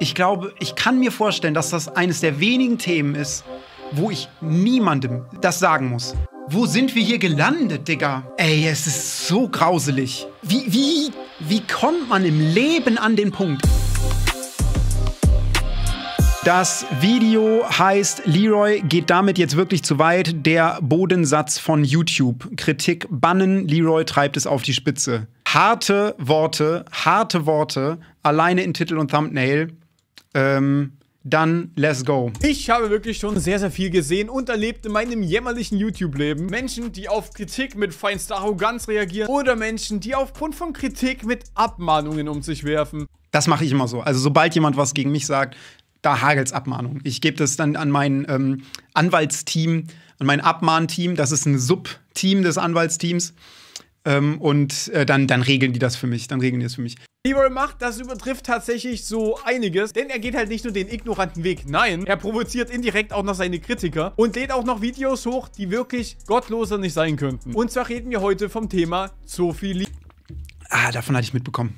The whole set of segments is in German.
Ich glaube, ich kann mir vorstellen, dass das eines der wenigen Themen ist, wo ich niemandem das sagen muss. Wo sind wir hier gelandet, Digga? Ey, es ist so grauselig. Wie, wie, wie kommt man im Leben an den Punkt? Das Video heißt Leroy geht damit jetzt wirklich zu weit. Der Bodensatz von YouTube. Kritik bannen, Leroy treibt es auf die Spitze. Harte Worte, harte Worte, alleine in Titel und Thumbnail. Ähm, dann let's go. Ich habe wirklich schon sehr, sehr viel gesehen und erlebt in meinem jämmerlichen YouTube-Leben. Menschen, die auf Kritik mit feinster Arroganz reagieren oder Menschen, die aufgrund von Kritik mit Abmahnungen um sich werfen. Das mache ich immer so. Also sobald jemand was gegen mich sagt, da hagelt's Abmahnung. Ich gebe das dann an mein ähm, Anwaltsteam, an mein Abmahnteam. Das ist ein Subteam des Anwaltsteams. Ähm, und äh, dann, dann regeln die das für mich. Dann regeln die das für mich. Leroy macht, das übertrifft tatsächlich so einiges, denn er geht halt nicht nur den ignoranten Weg, nein, er provoziert indirekt auch noch seine Kritiker und lädt auch noch Videos hoch, die wirklich gottloser nicht sein könnten. Und zwar reden wir heute vom Thema Zoophilie. Ah, davon hatte ich mitbekommen.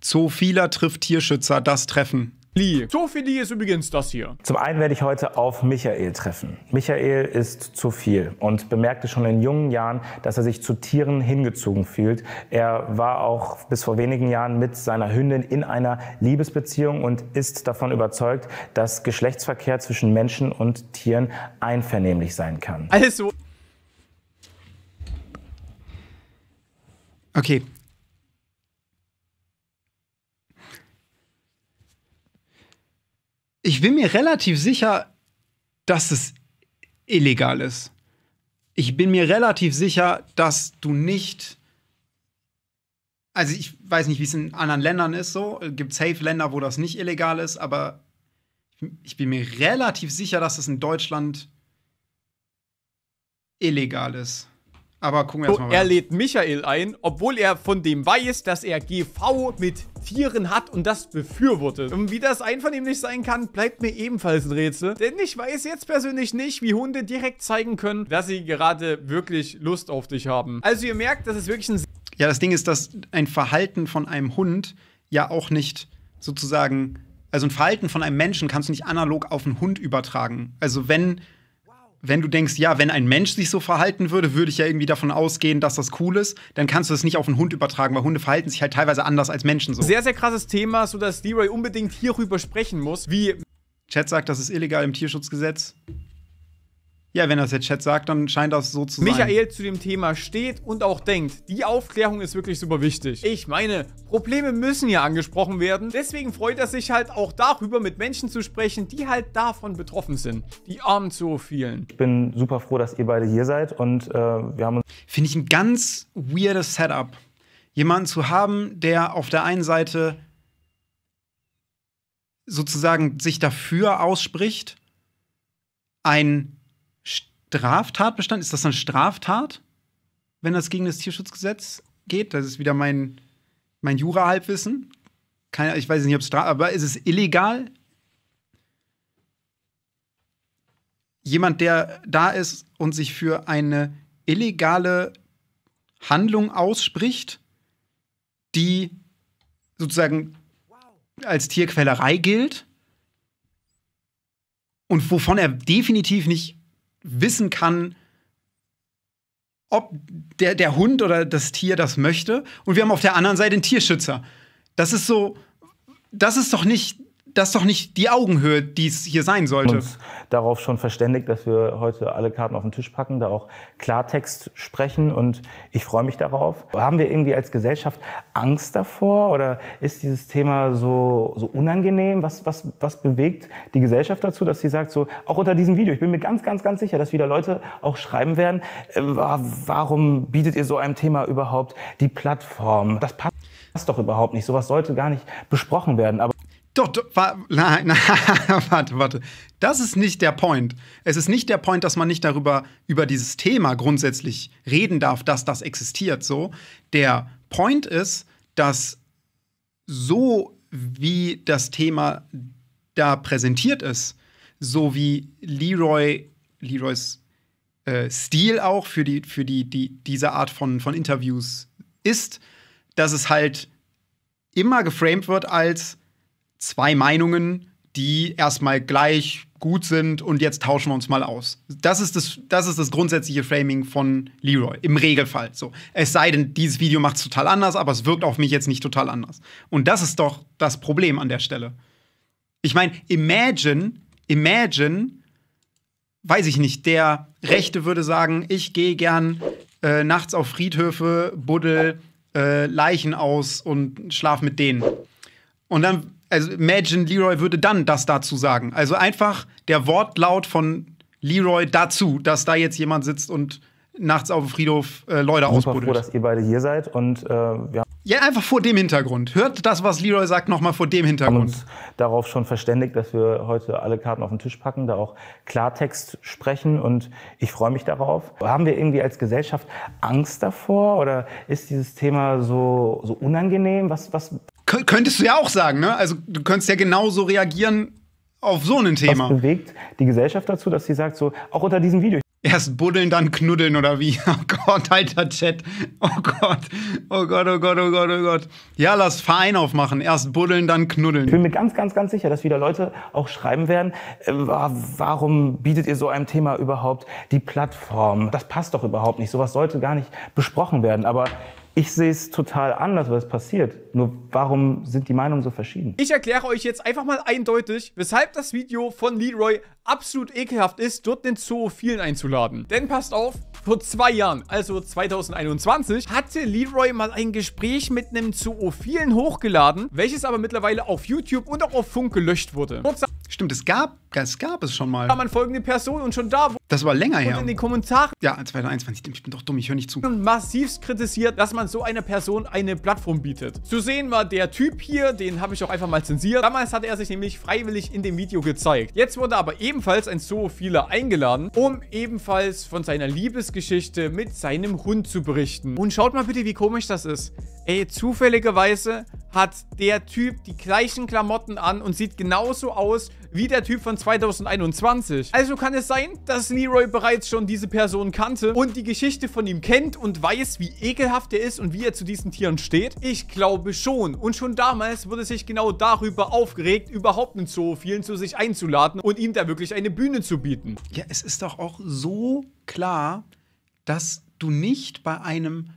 Zoophiler trifft Tierschützer, das Treffen. Lee. Sophie ist übrigens das hier. Zum einen werde ich heute auf Michael treffen. Michael ist zu viel und bemerkte schon in jungen Jahren, dass er sich zu Tieren hingezogen fühlt. Er war auch bis vor wenigen Jahren mit seiner Hündin in einer Liebesbeziehung und ist davon überzeugt, dass Geschlechtsverkehr zwischen Menschen und Tieren einvernehmlich sein kann. Also. Okay, ich bin mir relativ sicher, dass es illegal ist. Ich bin mir relativ sicher, dass du nicht. Also, ich weiß nicht, wie es in anderen Ländern ist, so. Es gibt safe Länder, wo das nicht illegal ist, aber ich bin mir relativ sicher, dass es in Deutschland illegal ist. Aber gucken wir so, erstmal. Er lädt Michael ein, obwohl er von dem weiß, dass er GV mit Tieren hat und das befürwortet. Und wie das einvernehmlich sein kann, bleibt mir ebenfalls ein Rätsel. Denn ich weiß jetzt persönlich nicht, wie Hunde direkt zeigen können, dass sie gerade wirklich Lust auf dich haben. Also ihr merkt, das ist wirklich ein... Ja, das Ding ist, dass ein Verhalten von einem Hund ja auch nicht sozusagen... Also ein Verhalten von einem Menschen kannst du nicht analog auf einen Hund übertragen. Also wenn wenn du denkst, ja, wenn ein Mensch sich so verhalten würde, würde ich ja irgendwie davon ausgehen, dass das cool ist, dann kannst du das nicht auf einen Hund übertragen, weil Hunde verhalten sich halt teilweise anders als Menschen so. Sehr, sehr krasses Thema, sodass Leroy unbedingt hierüber sprechen muss, wie... Chat sagt, das ist illegal im Tierschutzgesetz. Ja, wenn das der Chat sagt, dann scheint das so zu Michael sein. Michael zu dem Thema steht und auch denkt, die Aufklärung ist wirklich super wichtig. Ich meine, Probleme müssen ja angesprochen werden. Deswegen freut er sich halt auch darüber, mit Menschen zu sprechen, die halt davon betroffen sind. Die armen Zoophilen. Ich bin super froh, dass ihr beide hier seid und äh, wir haben uns. Finde ich ein ganz weirdes Setup. Jemanden zu haben, der auf der einen Seite sozusagen sich dafür ausspricht, ein Straftatbestand? Ist das dann Straftat, wenn das gegen das Tierschutzgesetz geht? Das ist wieder mein, mein Jura-Halbwissen. Ich weiß nicht, ob es Straf, aber ist es illegal? Jemand, der da ist und sich für eine illegale Handlung ausspricht, die sozusagen als Tierquälerei gilt und wovon er definitiv nicht wissen kann, ob der, der Hund oder das Tier das möchte. Und wir haben auf der anderen Seite einen Tierschützer. Das ist so, das ist doch nicht das ist doch nicht die Augenhöhe, die es hier sein sollte. Uns darauf schon verständigt, dass wir heute alle Karten auf den Tisch packen, da auch Klartext sprechen und ich freue mich darauf. Haben wir irgendwie als Gesellschaft Angst davor oder ist dieses Thema so, so unangenehm? Was, was, was bewegt die Gesellschaft dazu, dass sie sagt, so auch unter diesem Video, ich bin mir ganz, ganz, ganz sicher, dass wieder Leute auch schreiben werden, äh, warum bietet ihr so einem Thema überhaupt die Plattform? Das passt doch überhaupt nicht. Sowas sollte gar nicht besprochen werden. Aber doch, doch nein, nein, warte, warte. Das ist nicht der Point. Es ist nicht der Point, dass man nicht darüber, über dieses Thema grundsätzlich reden darf, dass das existiert, so. Der Point ist, dass so wie das Thema da präsentiert ist, so wie Leroy, Leroys äh, Stil auch für, die, für die, die, diese Art von, von Interviews ist, dass es halt immer geframed wird als zwei Meinungen, die erstmal gleich gut sind und jetzt tauschen wir uns mal aus. Das ist das, das ist das grundsätzliche Framing von Leroy im Regelfall. So, es sei denn, dieses Video macht es total anders, aber es wirkt auf mich jetzt nicht total anders. Und das ist doch das Problem an der Stelle. Ich meine, imagine, imagine, weiß ich nicht, der Rechte würde sagen, ich gehe gern äh, nachts auf Friedhöfe, buddel äh, Leichen aus und schlaf mit denen. Und dann also imagine Leroy würde dann das dazu sagen. Also einfach der Wortlaut von Leroy dazu, dass da jetzt jemand sitzt und nachts auf dem Friedhof äh, Leute ich bin ausbuddelt. froh, dass ihr beide hier seid und äh, wir ja, einfach vor dem Hintergrund. Hört das, was Leroy sagt, nochmal vor dem Hintergrund. Wir haben uns darauf schon verständigt, dass wir heute alle Karten auf den Tisch packen, da auch Klartext sprechen und ich freue mich darauf. Haben wir irgendwie als Gesellschaft Angst davor oder ist dieses Thema so, so unangenehm? Was, was, Könntest du ja auch sagen, ne? Also du könntest ja genauso reagieren auf so ein Thema. Was bewegt die Gesellschaft dazu, dass sie sagt, so, auch unter diesem Video. Erst buddeln, dann knuddeln oder wie? Oh Gott, alter Chat. Oh Gott. Oh Gott, oh Gott, oh Gott, oh Gott. Ja, lass Verein aufmachen. Erst buddeln, dann knuddeln. Ich bin mir ganz, ganz, ganz sicher, dass wieder Leute auch schreiben werden, äh, warum bietet ihr so einem Thema überhaupt die Plattform? Das passt doch überhaupt nicht. Sowas sollte gar nicht besprochen werden. Aber ich sehe es total anders, was passiert. Nur warum sind die Meinungen so verschieden? Ich erkläre euch jetzt einfach mal eindeutig, weshalb das Video von Leroy absolut ekelhaft ist, dort den Zoophilen einzuladen. Denn passt auf, vor zwei Jahren, also 2021, hatte Leroy mal ein Gespräch mit einem Zoophilen hochgeladen, welches aber mittlerweile auf YouTube und auch auf Funk gelöscht wurde. Stimmt, es gab, es gab es schon mal. Ja, man folgende Person und schon da. wo Das war länger her. Und in den Kommentaren. Ja, 2021. Ich bin doch dumm, ich höre nicht zu. Massivst kritisiert, dass man so einer Person eine Plattform bietet. Zu sehen war der Typ hier, den habe ich auch einfach mal zensiert. Damals hatte er sich nämlich freiwillig in dem Video gezeigt. Jetzt wurde aber ebenfalls ein Zoophiler eingeladen, um ebenfalls von seiner Liebesgeschichte mit seinem Hund zu berichten. Und schaut mal bitte, wie komisch das ist. Ey, zufälligerweise hat der Typ die gleichen Klamotten an und sieht genauso aus wie der Typ von 2021. Also kann es sein, dass Leroy bereits schon diese Person kannte und die Geschichte von ihm kennt und weiß, wie ekelhaft er ist und wie er zu diesen Tieren steht? Ich glaube schon. Und schon damals wurde sich genau darüber aufgeregt, überhaupt einen Zoophilen zu sich einzuladen und ihm da wirklich eine Bühne zu bieten. Ja, es ist doch auch so klar, dass du nicht bei einem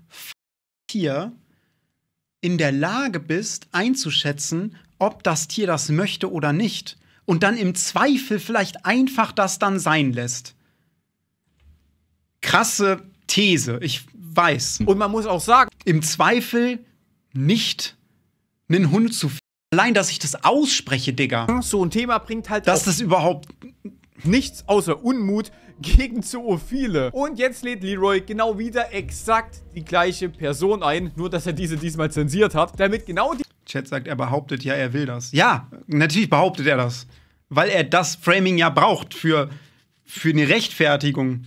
Tier in der Lage bist, einzuschätzen, ob das Tier das möchte oder nicht und dann im Zweifel vielleicht einfach das dann sein lässt. Krasse These, ich weiß. Und man muss auch sagen, im Zweifel nicht einen Hund zu f Allein, dass ich das ausspreche, Digga. So ein Thema bringt halt. Dass das überhaupt nichts außer Unmut gegen Zoophile. Und jetzt lädt Leroy genau wieder exakt die gleiche Person ein, nur dass er diese diesmal zensiert hat, damit genau die Chat sagt, er behauptet ja, er will das. Ja, natürlich behauptet er das. Weil er das Framing ja braucht für, für eine Rechtfertigung.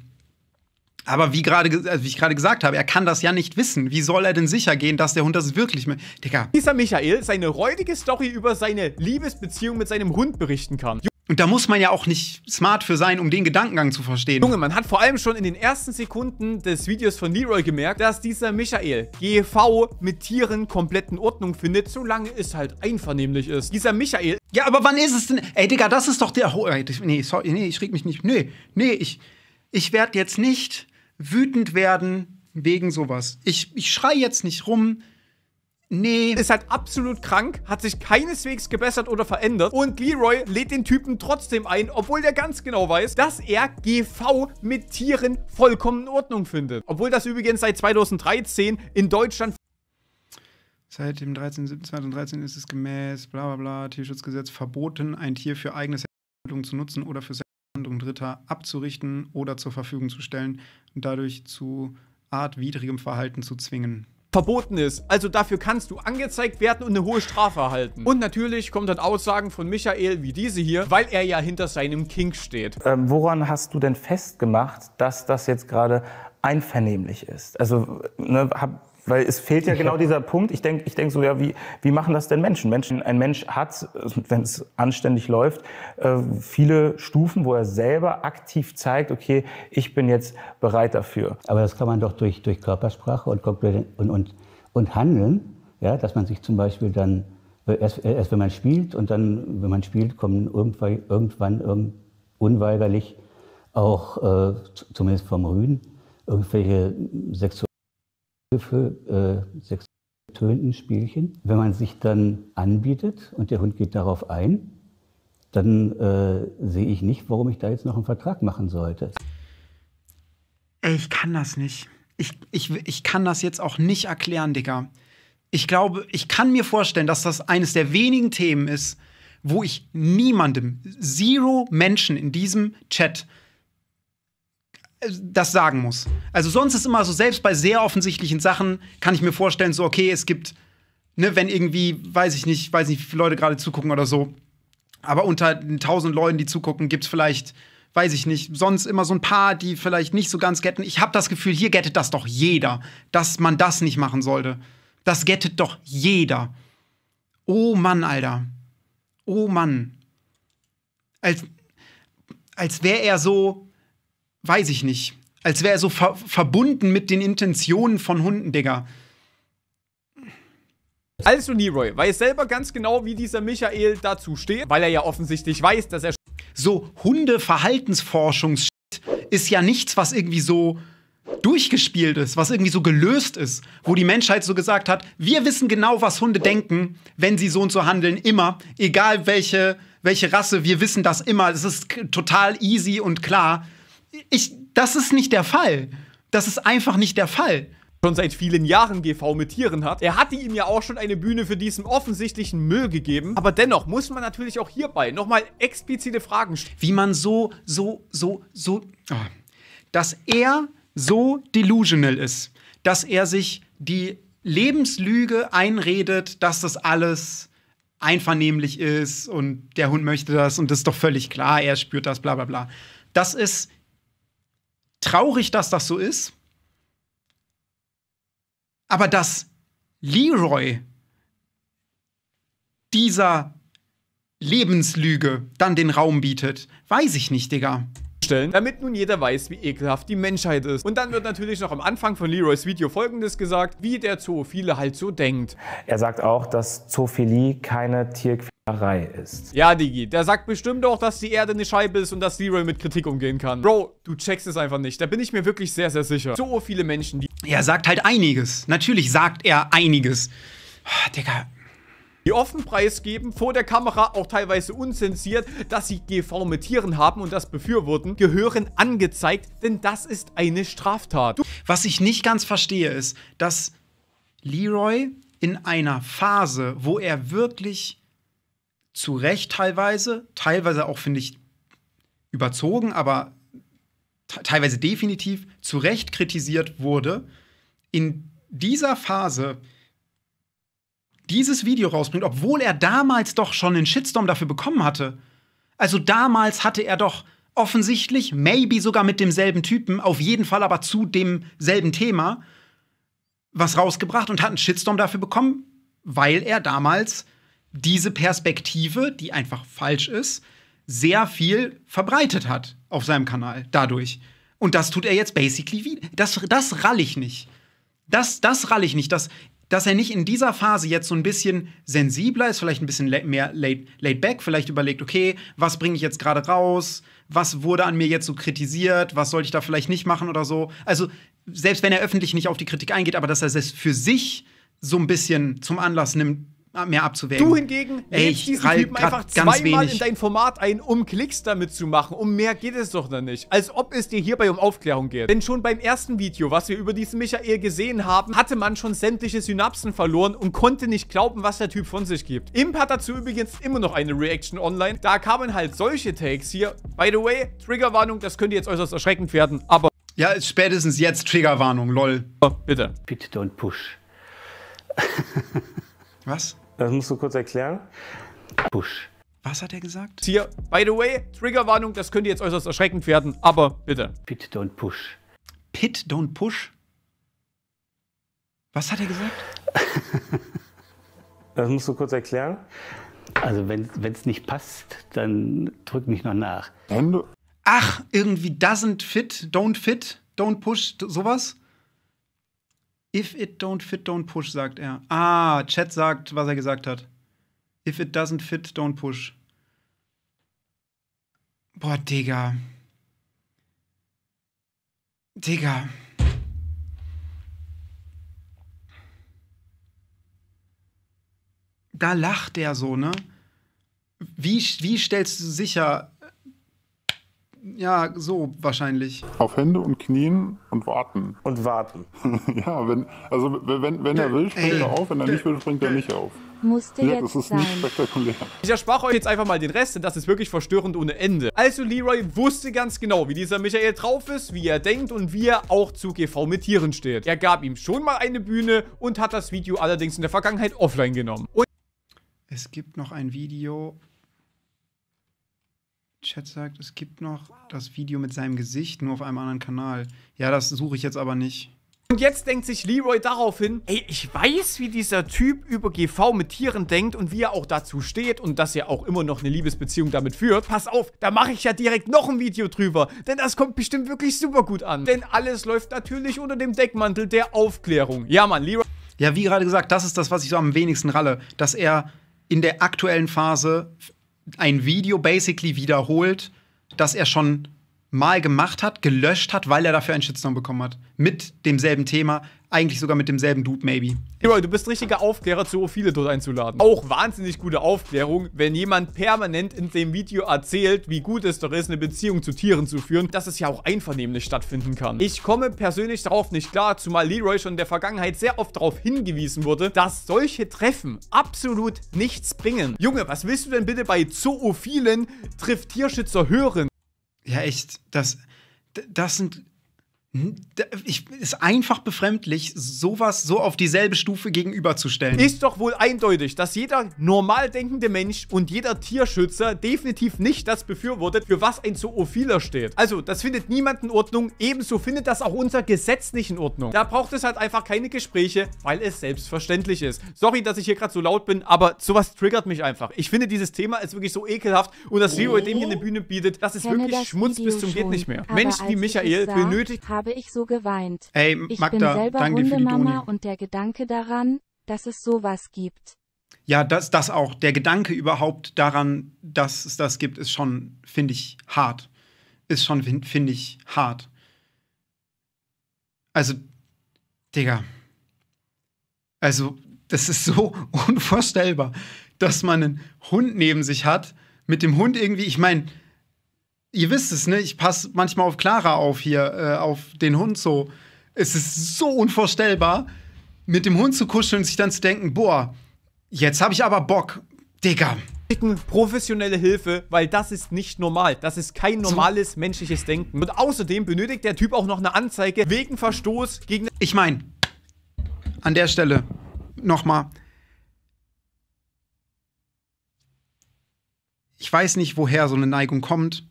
Aber wie, grade, also wie ich gerade gesagt habe, er kann das ja nicht wissen. Wie soll er denn sicher gehen, dass der Hund das wirklich mit. Digga. Dieser Michael seine räudige Story über seine Liebesbeziehung mit seinem Hund berichten kann. Und da muss man ja auch nicht smart für sein, um den Gedankengang zu verstehen. Junge, man hat vor allem schon in den ersten Sekunden des Videos von Leroy gemerkt, dass dieser Michael GV mit Tieren komplett in Ordnung findet, solange es halt einvernehmlich ist. Dieser Michael... Ja, aber wann ist es denn... Ey, Digga, das ist doch der... Oh, nee, sorry, nee, ich reg mich nicht... Nee, nee, ich... Ich werde jetzt nicht wütend werden wegen sowas. Ich, ich schrei jetzt nicht rum. Nee. Ist halt absolut krank, hat sich keineswegs gebessert oder verändert. Und Leroy lädt den Typen trotzdem ein, obwohl der ganz genau weiß, dass er GV mit Tieren vollkommen in Ordnung findet. Obwohl das übrigens seit 2013 in Deutschland Seit dem 13.07.2013 ist es gemäß bla bla bla Tierschutzgesetz verboten, ein Tier für eigene Handlung zu nutzen oder für Handlung Dritter abzurichten oder zur Verfügung zu stellen und dadurch zu artwidrigem Verhalten zu zwingen verboten ist. Also dafür kannst du angezeigt werden und eine hohe Strafe erhalten. Und natürlich kommen dann Aussagen von Michael wie diese hier, weil er ja hinter seinem King steht. Ähm, woran hast du denn festgemacht, dass das jetzt gerade einvernehmlich ist? Also ne, hab, weil es fehlt ja genau dieser Punkt. Ich denke ich denk so, ja, wie, wie machen das denn Menschen? Menschen ein Mensch hat, wenn es anständig läuft, äh, viele Stufen, wo er selber aktiv zeigt, okay, ich bin jetzt bereit dafür. Aber das kann man doch durch, durch Körpersprache und, und, und, und Handeln, ja, dass man sich zum Beispiel dann, äh, erst, äh, erst wenn man spielt und dann, wenn man spielt, kommen irgendwann, irgendwann unweigerlich auch, äh, zumindest vom Rüden, irgendwelche sexuellen Griffe, äh, sechs tönten Spielchen. Wenn man sich dann anbietet und der Hund geht darauf ein, dann äh, sehe ich nicht, warum ich da jetzt noch einen Vertrag machen sollte. Ey, ich kann das nicht. Ich, ich, ich kann das jetzt auch nicht erklären, Dicker. Ich glaube, ich kann mir vorstellen, dass das eines der wenigen Themen ist, wo ich niemandem, zero Menschen in diesem Chat das sagen muss. Also sonst ist immer so, selbst bei sehr offensichtlichen Sachen kann ich mir vorstellen, so, okay, es gibt, ne, wenn irgendwie, weiß ich nicht, weiß nicht, wie viele Leute gerade zugucken oder so, aber unter den tausend Leuten, die zugucken, gibt es vielleicht, weiß ich nicht, sonst immer so ein paar, die vielleicht nicht so ganz getten. Ich habe das Gefühl, hier gettet das doch jeder, dass man das nicht machen sollte. Das gettet doch jeder. Oh Mann, Alter. Oh Mann. Als, als wäre er so, weiß ich nicht. Als wäre er so ver verbunden mit den Intentionen von Hunden, Digga. Also Leroy weiß selber ganz genau, wie dieser Michael dazu steht, weil er ja offensichtlich weiß, dass er so Hunde-Verhaltensforschung ist ja nichts, was irgendwie so durchgespielt ist, was irgendwie so gelöst ist, wo die Menschheit so gesagt hat, wir wissen genau, was Hunde denken, wenn sie so und so handeln, immer, egal welche, welche Rasse, wir wissen das immer, es ist total easy und klar ich, das ist nicht der Fall. Das ist einfach nicht der Fall schon seit vielen Jahren GV mit Tieren hat. Er hatte ihm ja auch schon eine Bühne für diesen offensichtlichen Müll gegeben. Aber dennoch muss man natürlich auch hierbei nochmal explizite Fragen stellen. Wie man so, so, so, so... Oh. Dass er so delusional ist. Dass er sich die Lebenslüge einredet, dass das alles einvernehmlich ist und der Hund möchte das und das ist doch völlig klar, er spürt das, bla bla bla. Das ist Traurig, dass das so ist. Aber dass Leroy dieser Lebenslüge dann den Raum bietet, weiß ich nicht, Digga stellen, damit nun jeder weiß, wie ekelhaft die Menschheit ist. Und dann wird natürlich noch am Anfang von Leroys Video folgendes gesagt, wie der Zoophile halt so denkt. Er sagt auch, dass Zoophilie keine Tierquälerei ist. Ja, Digi, der sagt bestimmt auch, dass die Erde eine Scheibe ist und dass Leroy mit Kritik umgehen kann. Bro, du checkst es einfach nicht. Da bin ich mir wirklich sehr, sehr sicher. So viele Menschen, die... Er sagt halt einiges. Natürlich sagt er einiges. Ah, Digga, die offen preisgeben, vor der Kamera auch teilweise unzensiert, dass sie GV mit Tieren haben und das befürworten, gehören angezeigt, denn das ist eine Straftat. Was ich nicht ganz verstehe ist, dass Leroy in einer Phase, wo er wirklich zu Recht teilweise, teilweise auch finde ich überzogen, aber teilweise definitiv zu Recht kritisiert wurde, in dieser Phase dieses Video rausbringt, obwohl er damals doch schon einen Shitstorm dafür bekommen hatte. Also damals hatte er doch offensichtlich, maybe sogar mit demselben Typen, auf jeden Fall aber zu demselben Thema, was rausgebracht und hat einen Shitstorm dafür bekommen, weil er damals diese Perspektive, die einfach falsch ist, sehr viel verbreitet hat auf seinem Kanal dadurch. Und das tut er jetzt basically wie. Das, das ralle ich nicht. Das, das ralle ich nicht, dass dass er nicht in dieser Phase jetzt so ein bisschen sensibler ist, vielleicht ein bisschen mehr laid, laid back, vielleicht überlegt, okay, was bringe ich jetzt gerade raus? Was wurde an mir jetzt so kritisiert? Was sollte ich da vielleicht nicht machen oder so? Also, selbst wenn er öffentlich nicht auf die Kritik eingeht, aber dass er es für sich so ein bisschen zum Anlass nimmt, mehr abzuwägen. Du hingegen lädst diesen Typen einfach zweimal in dein Format ein, um Klicks damit zu machen. Um mehr geht es doch dann nicht. Als ob es dir hierbei um Aufklärung geht. Denn schon beim ersten Video, was wir über diesen Michael gesehen haben, hatte man schon sämtliche Synapsen verloren und konnte nicht glauben, was der Typ von sich gibt. Imp hat dazu übrigens immer noch eine Reaction online. Da kamen halt solche Takes hier. By the way, Triggerwarnung, das könnte jetzt äußerst erschreckend werden, aber... Ja, spätestens jetzt Triggerwarnung, lol. Oh, bitte. Bitte don't push. was? Das musst du kurz erklären. Push. Was hat er gesagt? Hier, by the way, Triggerwarnung, das könnte jetzt äußerst erschreckend werden, aber bitte. Pit don't push. Pit don't push? Was hat er gesagt? das musst du kurz erklären. Also wenn es nicht passt, dann drück mich noch nach. Ach, irgendwie doesn't fit, don't fit, don't push, sowas? If it don't fit, don't push, sagt er. Ah, Chat sagt, was er gesagt hat. If it doesn't fit, don't push. Boah, Digga. Digga. Da lacht er so, ne? Wie, wie stellst du sicher, ja, so wahrscheinlich. Auf Hände und Knien und warten. Und warten. ja, wenn, also wenn, wenn er will, springt er auf, wenn er nicht will, springt er nicht auf. Musste ja, jetzt das ist sein. nicht spektakulär. Ich erspare euch jetzt einfach mal den Rest, denn das ist wirklich verstörend ohne Ende. Also Leroy wusste ganz genau, wie dieser Michael drauf ist, wie er denkt und wie er auch zu GV mit Tieren steht. Er gab ihm schon mal eine Bühne und hat das Video allerdings in der Vergangenheit offline genommen. Und es gibt noch ein Video Chat sagt, es gibt noch das Video mit seinem Gesicht, nur auf einem anderen Kanal. Ja, das suche ich jetzt aber nicht. Und jetzt denkt sich Leroy darauf hin, ey, ich weiß, wie dieser Typ über GV mit Tieren denkt und wie er auch dazu steht und dass er auch immer noch eine Liebesbeziehung damit führt. Pass auf, da mache ich ja direkt noch ein Video drüber, denn das kommt bestimmt wirklich super gut an. Denn alles läuft natürlich unter dem Deckmantel der Aufklärung. Ja, Mann, Leroy... Ja, wie gerade gesagt, das ist das, was ich so am wenigsten ralle, dass er in der aktuellen Phase ein Video basically wiederholt, das er schon mal gemacht hat, gelöscht hat, weil er dafür einen Shitstorm bekommen hat. Mit demselben Thema, eigentlich sogar mit demselben Dude, maybe. Leroy, du bist richtiger Aufklärer, Zoophile dort einzuladen. Auch wahnsinnig gute Aufklärung, wenn jemand permanent in dem Video erzählt, wie gut es doch ist, eine Beziehung zu Tieren zu führen, dass es ja auch einvernehmlich stattfinden kann. Ich komme persönlich darauf nicht klar, zumal Leroy schon in der Vergangenheit sehr oft darauf hingewiesen wurde, dass solche Treffen absolut nichts bringen. Junge, was willst du denn bitte bei Zoophilen trifft Tierschützer hören? Ja, echt, das, das sind Mhm. Ich, ist einfach befremdlich, sowas so auf dieselbe Stufe gegenüberzustellen. Ist doch wohl eindeutig, dass jeder normal denkende Mensch und jeder Tierschützer definitiv nicht das befürwortet, für was ein Zoophiler steht. Also, das findet niemand in Ordnung, ebenso findet das auch unser Gesetz nicht in Ordnung. Da braucht es halt einfach keine Gespräche, weil es selbstverständlich ist. Sorry, dass ich hier gerade so laut bin, aber sowas triggert mich einfach. Ich finde, dieses Thema ist wirklich so ekelhaft und das Video, dem hier eine Bühne bietet, das ist wirklich das Schmutz Video bis zum schon. geht nicht mehr. Aber Menschen wie Michael benötigt habe ich so geweint. Ey, Magda, ich bin selber danke Hundemama und der Gedanke daran, dass es sowas gibt. Ja, das, das auch. Der Gedanke überhaupt daran, dass es das gibt, ist schon, finde ich, hart. Ist schon, finde ich, hart. Also, Digga. Also, das ist so unvorstellbar, dass man einen Hund neben sich hat, mit dem Hund irgendwie, ich meine, ihr wisst es, ne? Ich passe manchmal auf Clara auf hier, äh, auf den Hund so. Es ist so unvorstellbar, mit dem Hund zu kuscheln und sich dann zu denken, boah, jetzt habe ich aber Bock. Digga. Professionelle Hilfe, weil das ist nicht normal. Das ist kein normales so. menschliches Denken. Und außerdem benötigt der Typ auch noch eine Anzeige wegen Verstoß gegen. Ich meine, an der Stelle nochmal. Ich weiß nicht, woher so eine Neigung kommt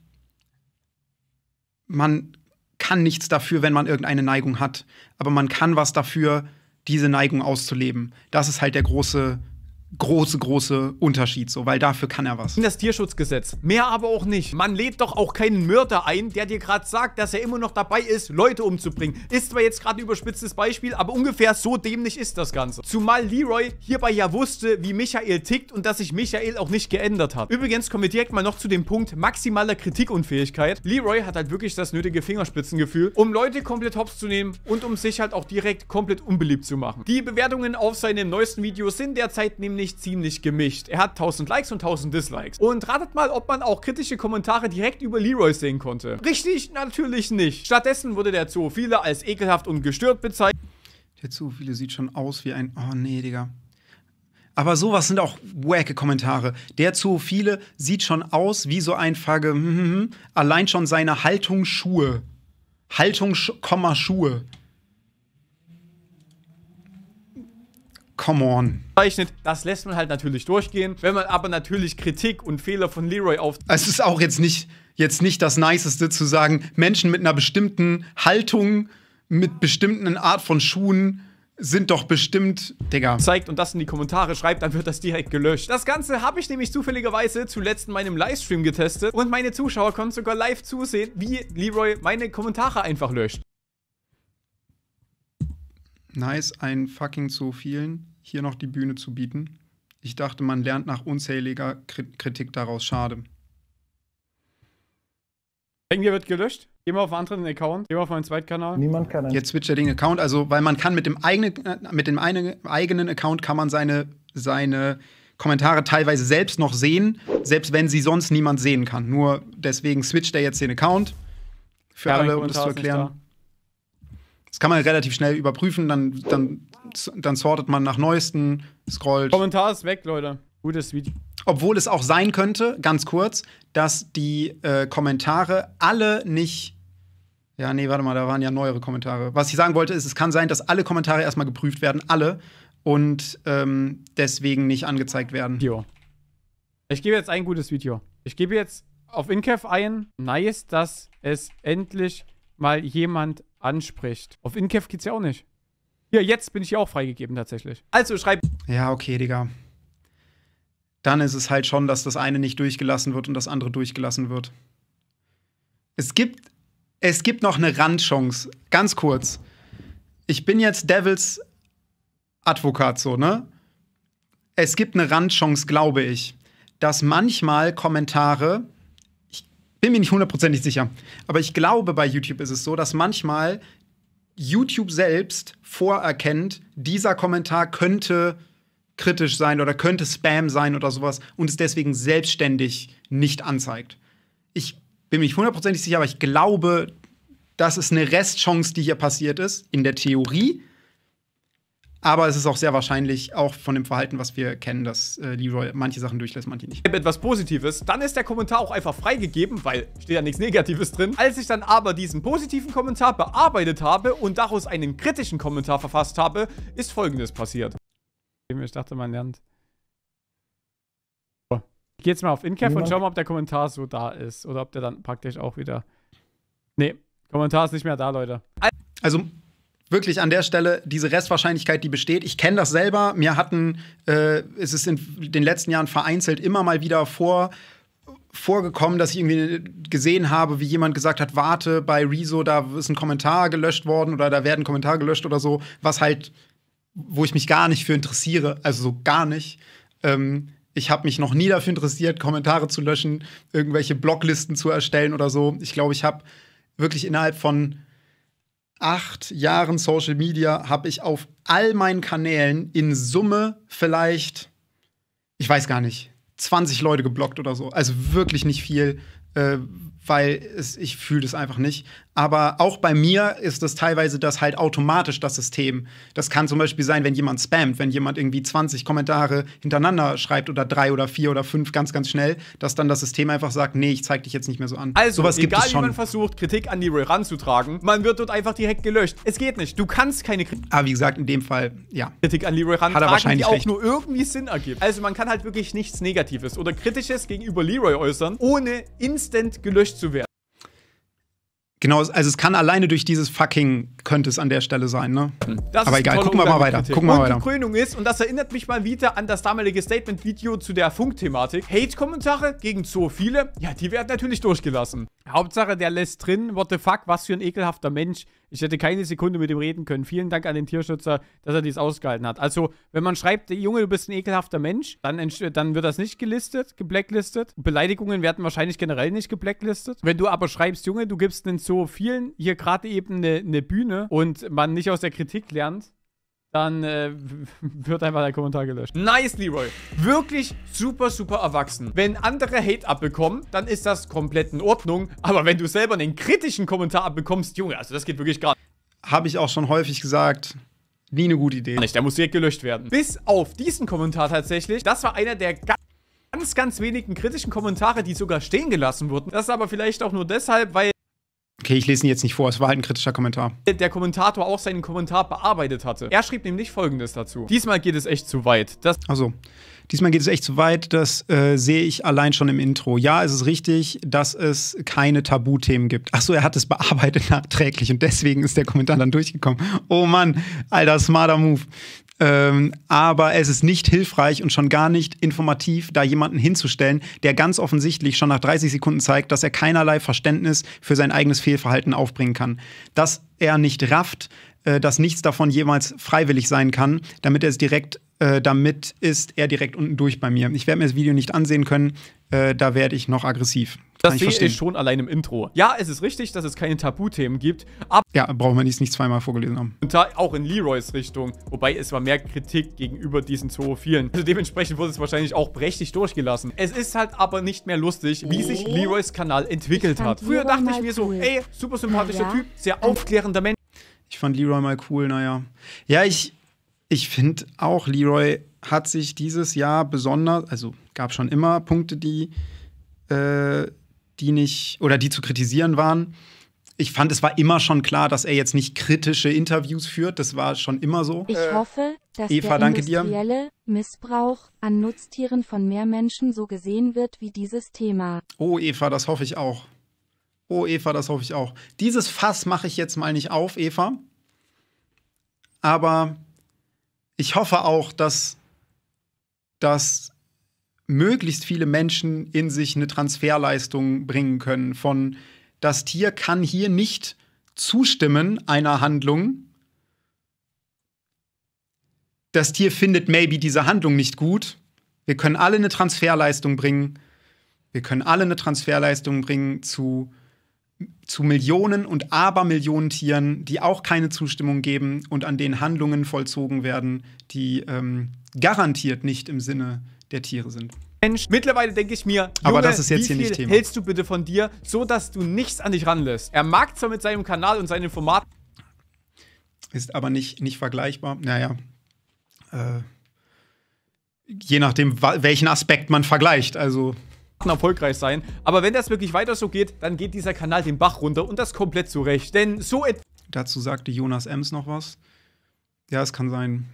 man kann nichts dafür, wenn man irgendeine Neigung hat, aber man kann was dafür, diese Neigung auszuleben. Das ist halt der große große, große Unterschied, so, weil dafür kann er was. Das Tierschutzgesetz. Mehr aber auch nicht. Man lädt doch auch keinen Mörder ein, der dir gerade sagt, dass er immer noch dabei ist, Leute umzubringen. Ist zwar jetzt gerade ein überspitztes Beispiel, aber ungefähr so dämlich ist das Ganze. Zumal Leroy hierbei ja wusste, wie Michael tickt und dass sich Michael auch nicht geändert hat. Übrigens kommen wir direkt mal noch zu dem Punkt maximaler Kritikunfähigkeit. Leroy hat halt wirklich das nötige Fingerspitzengefühl, um Leute komplett hops zu nehmen und um sich halt auch direkt komplett unbeliebt zu machen. Die Bewertungen auf seinem neuesten Video sind derzeit nämlich ziemlich, ziemlich gemischt. Er hat 1000 Likes und 1000 Dislikes. Und ratet mal, ob man auch kritische Kommentare direkt über Leroy sehen konnte. Richtig, natürlich nicht. Stattdessen wurde der Zoophile als ekelhaft und gestört bezeichnet. Der Zoophile sieht schon aus wie ein... Oh nee, Digga. Aber sowas sind auch wacke Kommentare. Der Zoophile sieht schon aus wie so ein Fage... Hm, hm, hm, allein schon seine Haltung Schuhe. Haltung, Komma Schuhe. Come on. Das lässt man halt natürlich durchgehen. Wenn man aber natürlich Kritik und Fehler von Leroy auf. Es ist auch jetzt nicht, jetzt nicht das Niceste zu sagen, Menschen mit einer bestimmten Haltung, mit bestimmten Art von Schuhen sind doch bestimmt, Digga. Zeigt und das in die Kommentare schreibt, dann wird das direkt gelöscht. Das Ganze habe ich nämlich zufälligerweise zuletzt in meinem Livestream getestet und meine Zuschauer konnten sogar live zusehen, wie Leroy meine Kommentare einfach löscht. Nice, einen fucking zu vielen hier noch die Bühne zu bieten. Ich dachte, man lernt nach unzähliger Kritik daraus. Schade. Irgendwie wird gelöscht. Geh mal auf einen anderen Account. Geh mal auf meinen Zweitkanal. Niemand kann. einen. Jetzt switcht er den Account. Also, weil man kann mit dem eigenen, äh, mit dem einen, eigenen Account kann man seine, seine Kommentare teilweise selbst noch sehen, selbst wenn sie sonst niemand sehen kann. Nur deswegen switcht er jetzt den Account. Für ja, alle, um das zu erklären. Das kann man relativ schnell überprüfen, dann, dann, dann sortet man nach neuesten, scrollt. Kommentar ist weg, Leute. Gutes Video. Obwohl es auch sein könnte, ganz kurz, dass die äh, Kommentare alle nicht. Ja, nee, warte mal, da waren ja neuere Kommentare. Was ich sagen wollte, ist, es kann sein, dass alle Kommentare erstmal geprüft werden, alle, und ähm, deswegen nicht angezeigt werden. Jo. Ich gebe jetzt ein gutes Video. Ich gebe jetzt auf InCav ein. Nice, dass es endlich mal jemand anspricht. Auf Inkev geht's ja auch nicht. Ja, jetzt bin ich ja auch freigegeben tatsächlich. Also schreib. Ja, okay, Digga. Dann ist es halt schon, dass das eine nicht durchgelassen wird und das andere durchgelassen wird. Es gibt, es gibt noch eine Randchance. Ganz kurz. Ich bin jetzt Devils Advokat, so, ne? Es gibt eine Randchance, glaube ich, dass manchmal Kommentare bin mir nicht hundertprozentig sicher. Aber ich glaube, bei YouTube ist es so, dass manchmal YouTube selbst vorerkennt, dieser Kommentar könnte kritisch sein oder könnte Spam sein oder sowas und es deswegen selbstständig nicht anzeigt. Ich bin mir nicht hundertprozentig sicher, aber ich glaube, das ist eine Restchance, die hier passiert ist, in der Theorie. Aber es ist auch sehr wahrscheinlich, auch von dem Verhalten, was wir kennen, dass äh, Leroy manche Sachen durchlässt, manche nicht. Wenn Etwas Positives, dann ist der Kommentar auch einfach freigegeben, weil steht ja nichts Negatives drin. Als ich dann aber diesen positiven Kommentar bearbeitet habe und daraus einen kritischen Kommentar verfasst habe, ist folgendes passiert. Ich dachte, man lernt. So. Ich gehe jetzt mal auf InCap und schau mal, ob der Kommentar so da ist oder ob der dann praktisch auch wieder. Nee, Kommentar ist nicht mehr da, Leute. Also wirklich an der Stelle diese Restwahrscheinlichkeit, die besteht. Ich kenne das selber. Mir hatten, äh, es ist in den letzten Jahren vereinzelt immer mal wieder vor, vorgekommen, dass ich irgendwie gesehen habe, wie jemand gesagt hat, warte, bei Rezo, da ist ein Kommentar gelöscht worden oder da werden Kommentare gelöscht oder so, was halt, wo ich mich gar nicht für interessiere, also so gar nicht. Ähm, ich habe mich noch nie dafür interessiert, Kommentare zu löschen, irgendwelche Bloglisten zu erstellen oder so. Ich glaube, ich habe wirklich innerhalb von acht Jahren Social Media habe ich auf all meinen Kanälen in Summe vielleicht, ich weiß gar nicht, 20 Leute geblockt oder so. Also wirklich nicht viel. Äh, weil es, ich fühle das einfach nicht. Aber auch bei mir ist das teilweise, dass halt automatisch das System, das kann zum Beispiel sein, wenn jemand spammt, wenn jemand irgendwie 20 Kommentare hintereinander schreibt oder drei oder vier oder fünf ganz, ganz schnell, dass dann das System einfach sagt, nee, ich zeig dich jetzt nicht mehr so an. Also, Sowas egal gibt es schon. wie man versucht, Kritik an die Roy ranzutragen, man wird dort einfach direkt gelöscht. Es geht nicht. Du kannst keine Kritik. Aber wie gesagt, in dem Fall, ja. Kritik an Leroy rantragen, die auch recht. nur irgendwie Sinn ergibt. Also, man kann halt wirklich nichts Negatives oder Kritisches gegenüber Leroy äußern, ohne instant gelöscht enttäuscht zu werden. Genau, also es kann alleine durch dieses fucking könnte es an der Stelle sein, ne? Das Aber egal, gucken wir mal weiter. Gucken wir mal weiter. Die Krönung ist, und das erinnert mich mal wieder an das damalige Statement-Video zu der Funk-Thematik. Hate-Kommentare gegen so viele, ja, die werden natürlich durchgelassen. Hauptsache, der lässt drin, what the fuck, was für ein ekelhafter Mensch. Ich hätte keine Sekunde mit ihm reden können. Vielen Dank an den Tierschützer, dass er dies ausgehalten hat. Also, wenn man schreibt, Junge, du bist ein ekelhafter Mensch, dann, dann wird das nicht gelistet, geblacklistet. Beleidigungen werden wahrscheinlich generell nicht geblacklistet. Wenn du aber schreibst, Junge, du gibst den so vielen hier gerade eben eine ne Bühne und man nicht aus der Kritik lernt, dann äh, wird einfach der Kommentar gelöscht. Nice, Leroy. Wirklich super, super erwachsen. Wenn andere Hate abbekommen, dann ist das komplett in Ordnung. Aber wenn du selber einen kritischen Kommentar abbekommst, Junge, also das geht wirklich gerade. Habe ich auch schon häufig gesagt. Nie eine gute Idee. Nicht, der muss direkt gelöscht werden. Bis auf diesen Kommentar tatsächlich. Das war einer der ganz, ganz wenigen kritischen Kommentare, die sogar stehen gelassen wurden. Das ist aber vielleicht auch nur deshalb, weil Okay, ich lese ihn jetzt nicht vor, es war halt ein kritischer Kommentar. Der Kommentator auch seinen Kommentar bearbeitet hatte. Er schrieb nämlich folgendes dazu. Diesmal geht es echt zu weit. Das also, diesmal geht es echt zu weit, das äh, sehe ich allein schon im Intro. Ja, es ist richtig, dass es keine Tabuthemen gibt. Achso, er hat es bearbeitet nachträglich und deswegen ist der Kommentar dann durchgekommen. Oh Mann, alter smarter Move. Ähm, aber es ist nicht hilfreich und schon gar nicht informativ, da jemanden hinzustellen, der ganz offensichtlich schon nach 30 Sekunden zeigt, dass er keinerlei Verständnis für sein eigenes Fehlverhalten aufbringen kann. Dass er nicht rafft, äh, dass nichts davon jemals freiwillig sein kann, damit er es direkt, äh, damit ist er direkt unten durch bei mir. Ich werde mir das Video nicht ansehen können, äh, da werde ich noch aggressiv. Das sehe ich, ich schon allein im Intro. Ja, es ist richtig, dass es keine Tabuthemen gibt. Aber ja, braucht man dies nicht zweimal vorgelesen haben. Und da auch in Leroys Richtung. Wobei es war mehr Kritik gegenüber diesen Zoophilen. Also dementsprechend wurde es wahrscheinlich auch prächtig durchgelassen. Es ist halt aber nicht mehr lustig, wie sich oh. Leroys Kanal entwickelt hat. Früher dachte ich mir so, ey, super sympathischer ja. Typ, sehr aufklärender Mensch. Ich fand Leroy mal cool, naja. Ja, ich, ich finde auch, Leroy hat sich dieses Jahr besonders, also gab schon immer Punkte, die, äh, die nicht oder die zu kritisieren waren. Ich fand, es war immer schon klar, dass er jetzt nicht kritische Interviews führt. Das war schon immer so. Ich äh, hoffe, dass Eva, der industrielle Missbrauch an Nutztieren von mehr Menschen so gesehen wird wie dieses Thema. Oh, Eva, das hoffe ich auch. Oh, Eva, das hoffe ich auch. Dieses Fass mache ich jetzt mal nicht auf, Eva. Aber ich hoffe auch, dass, dass möglichst viele Menschen in sich eine Transferleistung bringen können von das Tier kann hier nicht zustimmen einer Handlung. Das Tier findet maybe diese Handlung nicht gut. Wir können alle eine Transferleistung bringen. Wir können alle eine Transferleistung bringen zu zu Millionen und Abermillionen Tieren, die auch keine Zustimmung geben und an denen Handlungen vollzogen werden, die ähm, garantiert nicht im Sinne der Tiere sind. Mensch, mittlerweile denke ich mir, Junge, aber das ist jetzt hier nicht Thema. hältst du bitte von dir, so dass du nichts an dich ranlässt? Er mag zwar mit seinem Kanal und seinen Formaten. Ist aber nicht, nicht vergleichbar. Naja. Äh, je nachdem, welchen Aspekt man vergleicht. Also erfolgreich sein. Aber wenn das wirklich weiter so geht, dann geht dieser Kanal den Bach runter und das komplett zurecht. Denn so et Dazu sagte Jonas Ems noch was. Ja, es kann sein,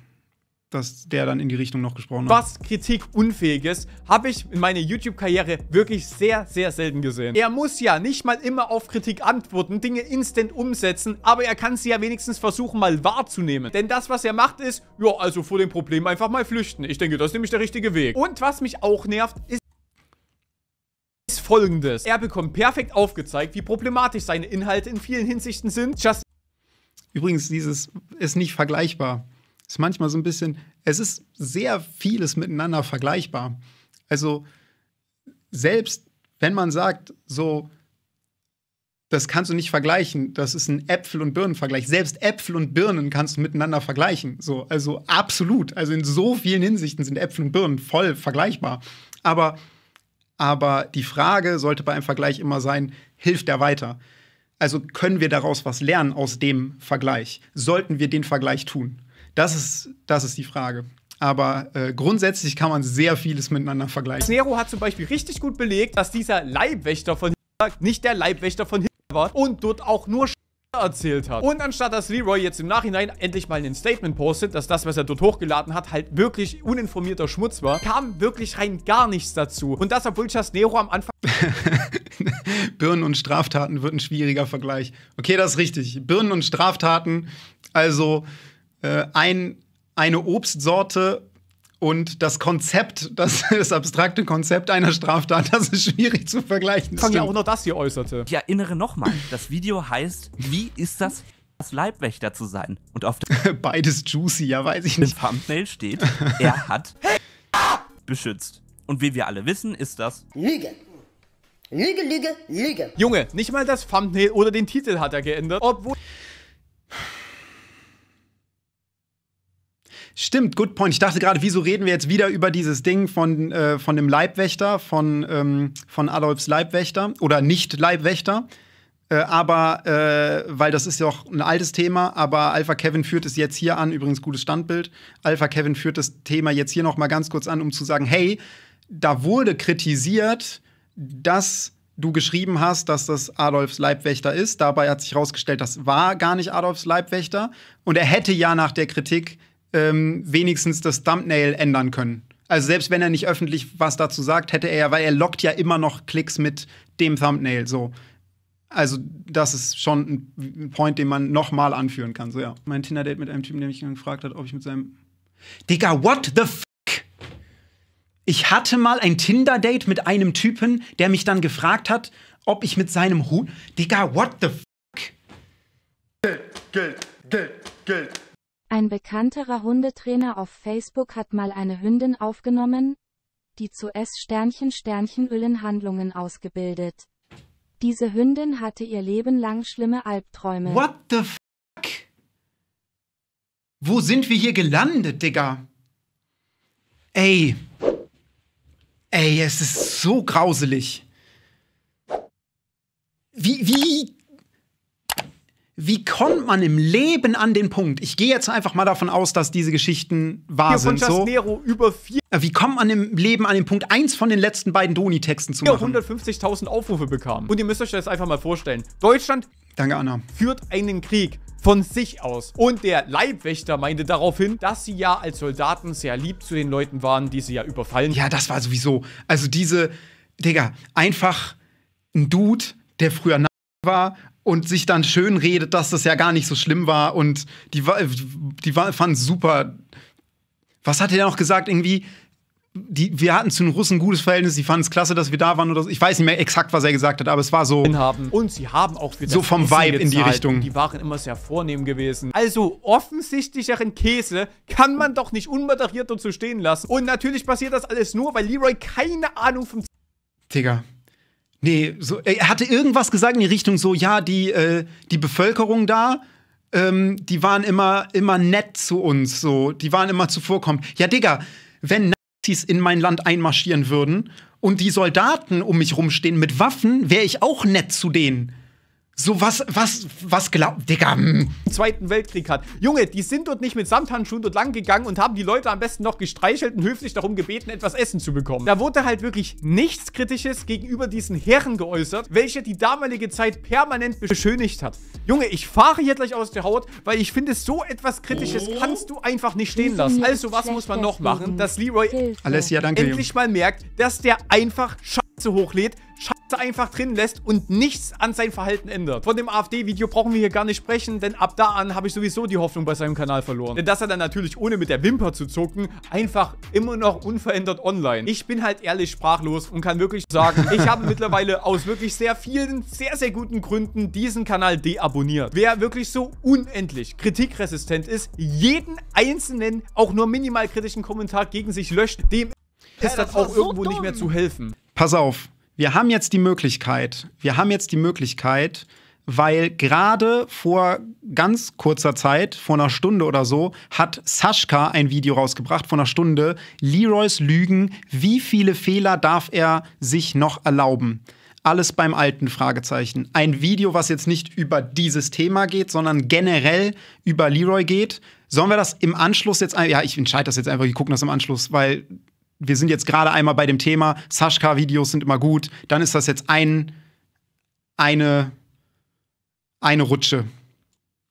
dass der dann in die Richtung noch gesprochen hat. Was Kritikunfähiges habe ich in meiner YouTube-Karriere wirklich sehr, sehr selten gesehen. Er muss ja nicht mal immer auf Kritik antworten, Dinge instant umsetzen, aber er kann sie ja wenigstens versuchen, mal wahrzunehmen. Denn das, was er macht, ist, ja, also vor dem Problem einfach mal flüchten. Ich denke, das ist nämlich der richtige Weg. Und was mich auch nervt, ist, folgendes. Er bekommt perfekt aufgezeigt, wie problematisch seine Inhalte in vielen Hinsichten sind. Just Übrigens, dieses ist nicht vergleichbar. Ist manchmal so ein bisschen, es ist sehr vieles miteinander vergleichbar. Also selbst wenn man sagt, so, das kannst du nicht vergleichen. Das ist ein Äpfel- und Birnenvergleich. Selbst Äpfel und Birnen kannst du miteinander vergleichen. So, also absolut. Also in so vielen Hinsichten sind Äpfel und Birnen voll vergleichbar. Aber aber die Frage sollte bei einem Vergleich immer sein, hilft er weiter? Also können wir daraus was lernen aus dem Vergleich? Sollten wir den Vergleich tun? Das ist, das ist die Frage. Aber äh, grundsätzlich kann man sehr vieles miteinander vergleichen. Nero hat zum Beispiel richtig gut belegt, dass dieser Leibwächter von Hitler nicht der Leibwächter von Hitler war und dort auch nur erzählt hat. Und anstatt dass Leroy jetzt im Nachhinein endlich mal ein Statement postet, dass das, was er dort hochgeladen hat, halt wirklich uninformierter Schmutz war, kam wirklich rein gar nichts dazu. Und das, obwohl Chasnero am Anfang... Birnen und Straftaten wird ein schwieriger Vergleich. Okay, das ist richtig. Birnen und Straftaten, also äh, ein, eine Obstsorte und das Konzept, das, das, abstrakte Konzept einer Straftat, das ist schwierig zu vergleichen. Ich kann ja auch noch das hier äußerte. Ich erinnere nochmal, das Video heißt, wie ist das, das Leibwächter zu sein? Und auf dem Beides juicy, ja, weiß ich nicht. Im Thumbnail steht, er hat beschützt. Und wie wir alle wissen, ist das Lüge. Lüge, Lüge, Lüge. Junge, nicht mal das Thumbnail oder den Titel hat er geändert, obwohl Stimmt, good point. Ich dachte gerade, wieso reden wir jetzt wieder über dieses Ding von, äh, von dem Leibwächter, von, ähm, von Adolfs Leibwächter oder Nicht-Leibwächter? Äh, aber, äh, weil das ist ja auch ein altes Thema, aber Alpha Kevin führt es jetzt hier an, übrigens gutes Standbild. Alpha Kevin führt das Thema jetzt hier noch mal ganz kurz an, um zu sagen, hey, da wurde kritisiert, dass du geschrieben hast, dass das Adolfs Leibwächter ist. Dabei hat sich herausgestellt, das war gar nicht Adolfs Leibwächter. Und er hätte ja nach der Kritik ähm, wenigstens das Thumbnail ändern können. Also selbst wenn er nicht öffentlich was dazu sagt, hätte er ja, weil er lockt ja immer noch Klicks mit dem Thumbnail so. Also das ist schon ein Point, den man nochmal anführen kann. So ja. Mein Tinder-Date mit einem Typen, der mich gefragt hat, ob ich mit seinem Digga, what the fuck? Ich hatte mal ein Tinder-Date mit einem Typen, der mich dann gefragt hat, ob ich mit seinem Hund. Digga, what the fuck? Geld, Geld, Geld, Geld. Ein bekannterer Hundetrainer auf Facebook hat mal eine Hündin aufgenommen, die zu S-Sternchen-Sternchen-Ölen-Handlungen ausgebildet. Diese Hündin hatte ihr Leben lang schlimme Albträume. What the fuck? Wo sind wir hier gelandet, Digga? Ey. Ey, es ist so grauselig. Wie, wie wie kommt man im Leben an den Punkt? Ich gehe jetzt einfach mal davon aus, dass diese Geschichten wahr sind. So. Nero über vier wie kommt man im Leben an den Punkt, eins von den letzten beiden Doni-Texten zu machen? 150.000 Aufrufe bekam. Und ihr müsst euch das einfach mal vorstellen. Deutschland Danke, Anna. führt einen Krieg von sich aus. Und der Leibwächter meinte daraufhin, dass sie ja als Soldaten sehr lieb zu den Leuten waren, die sie ja überfallen. Ja, das war sowieso. Also diese, Digga, einfach ein Dude, der früher war und sich dann schön redet, dass das ja gar nicht so schlimm war und die, die fanden super. Was hat er noch gesagt? Irgendwie, die, wir hatten zu den Russen ein gutes Verhältnis, die fanden es klasse, dass wir da waren oder so. Ich weiß nicht mehr exakt, was er gesagt hat, aber es war so. Und sie haben auch wieder so vom Essen Vibe in die Richtung. Die waren immer sehr vornehm gewesen. Also offensichtlicheren Käse kann man doch nicht unmoderiert und so stehen lassen. Und natürlich passiert das alles nur, weil Leroy keine Ahnung vom. Digga. Nee, so, äh, er hatte irgendwas gesagt in die Richtung so, ja, die, äh, die Bevölkerung da, ähm, die waren immer, immer nett zu uns, so, die waren immer zuvorkommend. Ja, Digga, wenn Nazis in mein Land einmarschieren würden und die Soldaten um mich rumstehen mit Waffen, wäre ich auch nett zu denen so was, was, was glaubt, Digga. mh. Hm. Zweiten Weltkrieg hat. Junge, die sind dort nicht mit Samthandschuhen dort lang gegangen und haben die Leute am besten noch gestreichelt und höflich darum gebeten, etwas Essen zu bekommen. Da wurde halt wirklich nichts Kritisches gegenüber diesen Herren geäußert, welche die damalige Zeit permanent beschönigt hat. Junge, ich fahre hier gleich aus der Haut, weil ich finde, so etwas Kritisches kannst du einfach nicht stehen lassen. Also, was muss man noch machen, dass Leroy Alessia, danke. endlich mal merkt, dass der einfach scheiße hochlädt, Scheiße einfach drin lässt und nichts an sein Verhalten ändert. Von dem AfD-Video brauchen wir hier gar nicht sprechen, denn ab da an habe ich sowieso die Hoffnung bei seinem Kanal verloren. Denn dass er dann natürlich, ohne mit der Wimper zu zucken, einfach immer noch unverändert online. Ich bin halt ehrlich sprachlos und kann wirklich sagen, ich habe mittlerweile aus wirklich sehr vielen, sehr, sehr guten Gründen diesen Kanal deabonniert. Wer wirklich so unendlich kritikresistent ist, jeden einzelnen, auch nur minimal kritischen Kommentar gegen sich löscht, dem ist ja, das, das auch irgendwo dumm. nicht mehr zu helfen pass auf, wir haben jetzt die Möglichkeit, wir haben jetzt die Möglichkeit, weil gerade vor ganz kurzer Zeit, vor einer Stunde oder so, hat Sascha ein Video rausgebracht, vor einer Stunde, Leroys Lügen, wie viele Fehler darf er sich noch erlauben? Alles beim alten Fragezeichen. Ein Video, was jetzt nicht über dieses Thema geht, sondern generell über Leroy geht. Sollen wir das im Anschluss jetzt Ja, ich entscheide das jetzt einfach, wir gucken das im Anschluss, weil wir sind jetzt gerade einmal bei dem Thema, sascha videos sind immer gut, dann ist das jetzt ein, eine, eine Rutsche.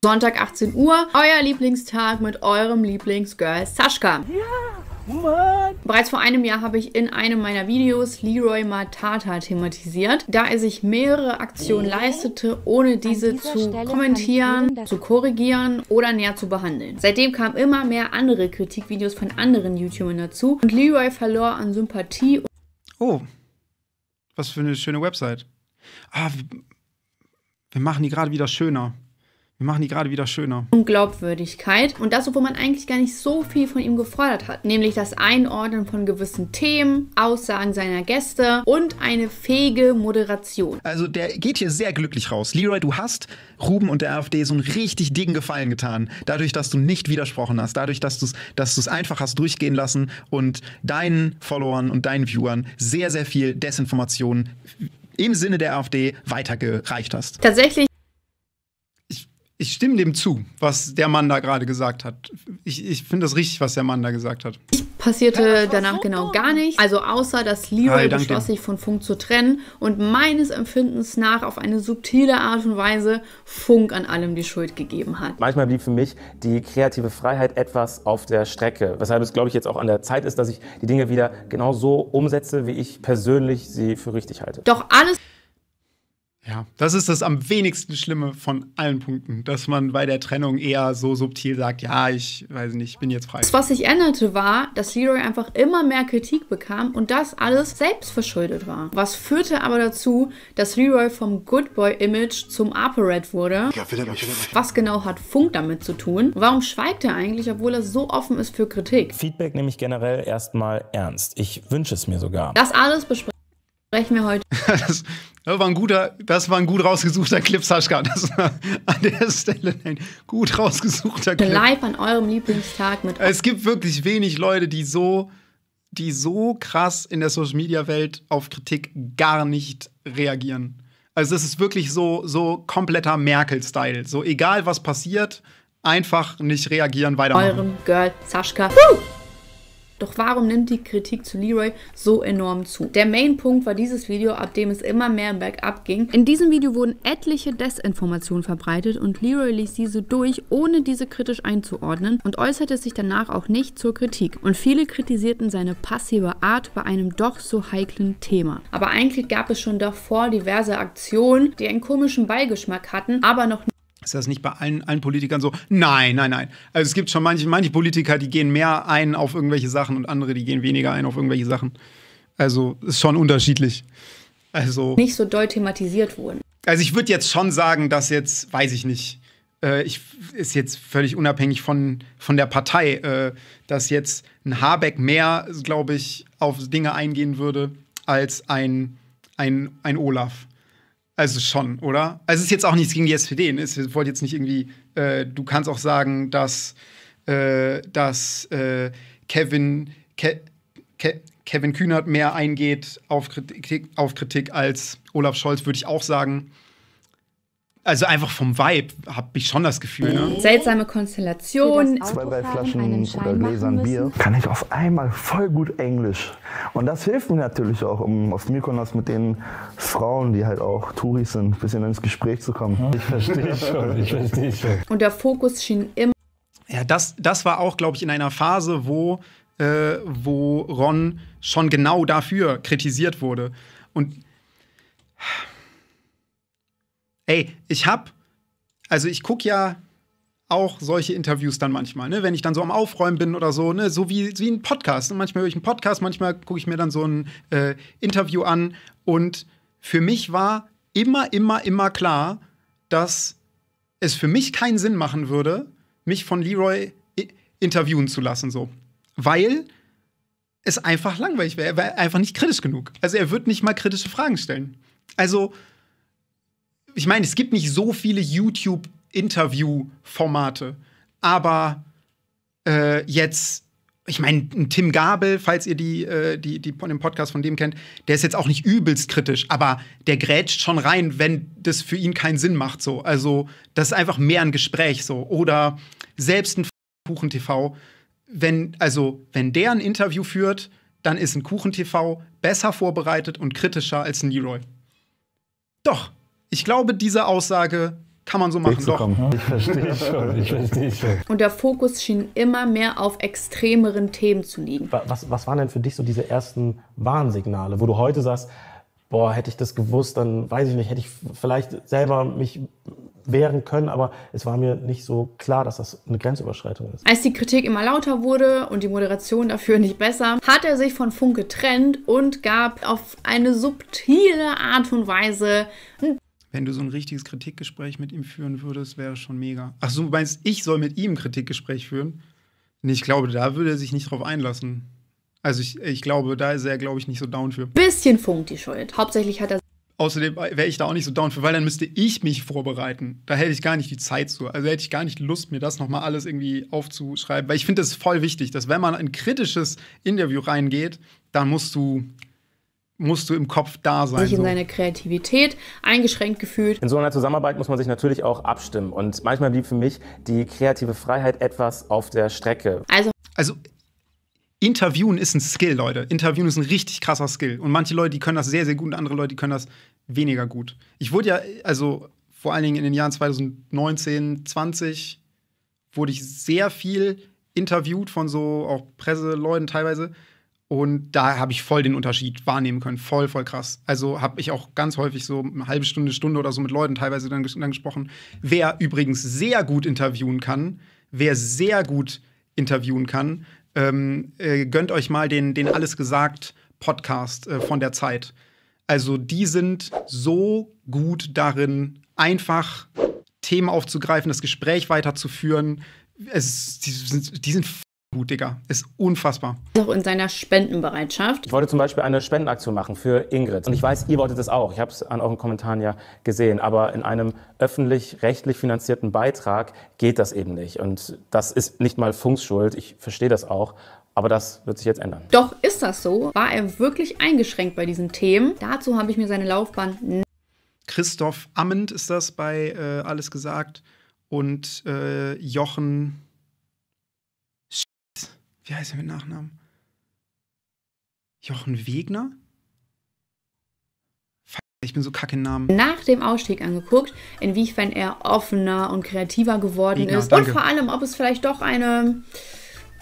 Sonntag 18 Uhr, euer Lieblingstag mit eurem Lieblingsgirl Sascha. Ja. Mann. Bereits vor einem Jahr habe ich in einem meiner Videos Leroy Matata thematisiert, da er sich mehrere Aktionen äh? leistete, ohne diese zu Stelle kommentieren, zu korrigieren oder näher zu behandeln. Seitdem kamen immer mehr andere Kritikvideos von anderen YouTubern dazu und Leroy verlor an Sympathie. Oh, was für eine schöne Website. Ah, wir machen die gerade wieder schöner. Wir machen die gerade wieder schöner. Und Glaubwürdigkeit. Und das, obwohl man eigentlich gar nicht so viel von ihm gefordert hat. Nämlich das Einordnen von gewissen Themen, Aussagen seiner Gäste und eine fähige Moderation. Also der geht hier sehr glücklich raus. Leroy, du hast Ruben und der AfD so einen richtig dicken Gefallen getan. Dadurch, dass du nicht widersprochen hast. Dadurch, dass du es dass einfach hast durchgehen lassen und deinen Followern und deinen Viewern sehr, sehr viel Desinformation im Sinne der AfD weitergereicht hast. Tatsächlich ich stimme dem zu, was der Mann da gerade gesagt hat. Ich, ich finde das richtig, was der Mann da gesagt hat. Ich passierte danach genau gar nichts. Also außer, dass Leroy Hi, beschloss, sich von Funk zu trennen und meines Empfindens nach auf eine subtile Art und Weise Funk an allem die Schuld gegeben hat. Manchmal blieb für mich die kreative Freiheit etwas auf der Strecke, weshalb es, glaube ich, jetzt auch an der Zeit ist, dass ich die Dinge wieder genau so umsetze, wie ich persönlich sie für richtig halte. Doch alles... Ja, das ist das am wenigsten Schlimme von allen Punkten, dass man bei der Trennung eher so subtil sagt, ja, ich weiß nicht, ich bin jetzt frei. Das, was sich änderte, war, dass Leroy einfach immer mehr Kritik bekam und das alles selbst verschuldet war. Was führte aber dazu, dass Leroy vom Good Boy Image zum ApoRed wurde. Ja, wieder mich. Was genau hat Funk damit zu tun? Warum schweigt er eigentlich, obwohl er so offen ist für Kritik? Feedback nehme ich generell erstmal ernst. Ich wünsche es mir sogar. Das alles besprechen sprechen wir heute. Das, das, war ein guter, das war ein gut rausgesuchter Clip, Sascha. Das war an der Stelle ein gut rausgesuchter Clip. Live an eurem Lieblingstag mit. Es gibt wirklich wenig Leute, die so, die so krass in der Social Media Welt auf Kritik gar nicht reagieren. Also es ist wirklich so, so kompletter Merkel-Style. So egal was passiert, einfach nicht reagieren, weitermachen. Eurem Girl Sascha. Woo! Doch warum nimmt die Kritik zu Leroy so enorm zu? Der Main-Punkt war dieses Video, ab dem es immer mehr bergab ging. In diesem Video wurden etliche Desinformationen verbreitet und Leroy ließ diese durch, ohne diese kritisch einzuordnen und äußerte sich danach auch nicht zur Kritik. Und viele kritisierten seine passive Art bei einem doch so heiklen Thema. Aber eigentlich gab es schon davor diverse Aktionen, die einen komischen Beigeschmack hatten, aber noch nicht ist das nicht bei allen, allen Politikern so? Nein, nein, nein. Also es gibt schon manche, manche Politiker, die gehen mehr ein auf irgendwelche Sachen und andere, die gehen weniger ein auf irgendwelche Sachen. Also ist schon unterschiedlich. Also nicht so doll thematisiert wurden. Also ich würde jetzt schon sagen, dass jetzt, weiß ich nicht, äh, ich, ist jetzt völlig unabhängig von, von der Partei, äh, dass jetzt ein Habeck mehr, glaube ich, auf Dinge eingehen würde als ein, ein, ein Olaf. Also schon, oder? Also es ist jetzt auch nichts gegen die SPD. Ne? Ich wollte jetzt nicht irgendwie, äh, du kannst auch sagen, dass, äh, dass äh, Kevin, Ke Ke Kevin Kühnert mehr eingeht auf Kritik, auf Kritik als Olaf Scholz, würde ich auch sagen. Also einfach vom Vibe habe ich schon das Gefühl. Ne? Oh. Seltsame Konstellation. Zwei, drei Flaschen oder Gläsern Bier. Kann ich auf einmal voll gut Englisch. Und das hilft mir natürlich auch, um auf Mykonos mit den Frauen, die halt auch Touris sind, ein bisschen ins Gespräch zu kommen. Ich verstehe schon, ich verstehe schon. Und der Fokus schien immer. Ja, das, das war auch, glaube ich, in einer Phase, wo, äh, wo Ron schon genau dafür kritisiert wurde. Und Ey, ich hab, also ich guck ja auch solche Interviews dann manchmal, ne? wenn ich dann so am Aufräumen bin oder so, ne? so wie, wie ein Podcast. Und manchmal höre ich einen Podcast, manchmal gucke ich mir dann so ein äh, Interview an. Und für mich war immer, immer, immer klar, dass es für mich keinen Sinn machen würde, mich von Leroy interviewen zu lassen, so. Weil es einfach langweilig wäre. Er wäre einfach nicht kritisch genug. Also er wird nicht mal kritische Fragen stellen. Also ich meine, es gibt nicht so viele YouTube-Interview-Formate, aber äh, jetzt, ich meine, Tim Gabel, falls ihr die, äh, die, die, den Podcast von dem kennt, der ist jetzt auch nicht übelst kritisch, aber der grätscht schon rein, wenn das für ihn keinen Sinn macht. So. Also, das ist einfach mehr ein Gespräch so. Oder selbst ein Kuchen TV, wenn, also, wenn der ein Interview führt, dann ist ein Kuchen TV besser vorbereitet und kritischer als ein Leroy. Doch, ich glaube, diese Aussage kann man so machen. Doch. Kommen. Ich verstehe schon, ich verstehe schon. Und der Fokus schien immer mehr auf extremeren Themen zu liegen. Was, was waren denn für dich so diese ersten Warnsignale, wo du heute sagst, boah, hätte ich das gewusst, dann weiß ich nicht, hätte ich vielleicht selber mich wehren können, aber es war mir nicht so klar, dass das eine Grenzüberschreitung ist. Als die Kritik immer lauter wurde und die Moderation dafür nicht besser, hat er sich von Funk getrennt und gab auf eine subtile Art und Weise ein wenn du so ein richtiges Kritikgespräch mit ihm führen würdest, wäre schon mega. Ach so, meinst ich soll mit ihm ein Kritikgespräch führen? Nee, ich glaube, da würde er sich nicht drauf einlassen. Also ich, ich glaube, da ist er, glaube ich, nicht so down für. Bisschen funkt die Schuld. Hauptsächlich hat er. Außerdem wäre ich da auch nicht so down für, weil dann müsste ich mich vorbereiten. Da hätte ich gar nicht die Zeit zu. Also hätte ich gar nicht Lust, mir das nochmal alles irgendwie aufzuschreiben. Weil ich finde das voll wichtig, dass wenn man ein kritisches Interview reingeht, dann musst du musst du im Kopf da sein. Sich in so. seiner Kreativität eingeschränkt gefühlt. In so einer Zusammenarbeit muss man sich natürlich auch abstimmen. Und manchmal blieb für mich die kreative Freiheit etwas auf der Strecke. Also, also Interviewen ist ein Skill, Leute. Interviewen ist ein richtig krasser Skill. Und manche Leute, die können das sehr, sehr gut und andere Leute, die können das weniger gut. Ich wurde ja, also vor allen Dingen in den Jahren 2019, 20 wurde ich sehr viel interviewt von so auch Presseleuten teilweise. Und da habe ich voll den Unterschied wahrnehmen können. Voll, voll krass. Also habe ich auch ganz häufig so eine halbe Stunde, Stunde oder so mit Leuten teilweise dann, dann gesprochen. Wer übrigens sehr gut interviewen kann, wer sehr gut interviewen kann, ähm, äh, gönnt euch mal den, den Alles gesagt Podcast äh, von der Zeit. Also die sind so gut darin, einfach Themen aufzugreifen, das Gespräch weiterzuführen. Es, die, sind, die sind Hut, Digga. Ist unfassbar. Auch in seiner Spendenbereitschaft. Ich wollte zum Beispiel eine Spendenaktion machen für Ingrid. Und ich weiß, ihr wolltet das auch. Ich habe es an euren Kommentaren ja gesehen. Aber in einem öffentlich-rechtlich finanzierten Beitrag geht das eben nicht. Und das ist nicht mal Funks Schuld. Ich verstehe das auch. Aber das wird sich jetzt ändern. Doch ist das so? War er wirklich eingeschränkt bei diesen Themen? Dazu habe ich mir seine Laufbahn. Christoph Amend ist das bei äh, Alles gesagt und äh, Jochen wie heißt er mit Nachnamen? Jochen Wegner? Ich bin so kacke im Namen. Nach dem Ausstieg angeguckt, inwiefern er offener und kreativer geworden Wegner, ist danke. und vor allem, ob es vielleicht doch eine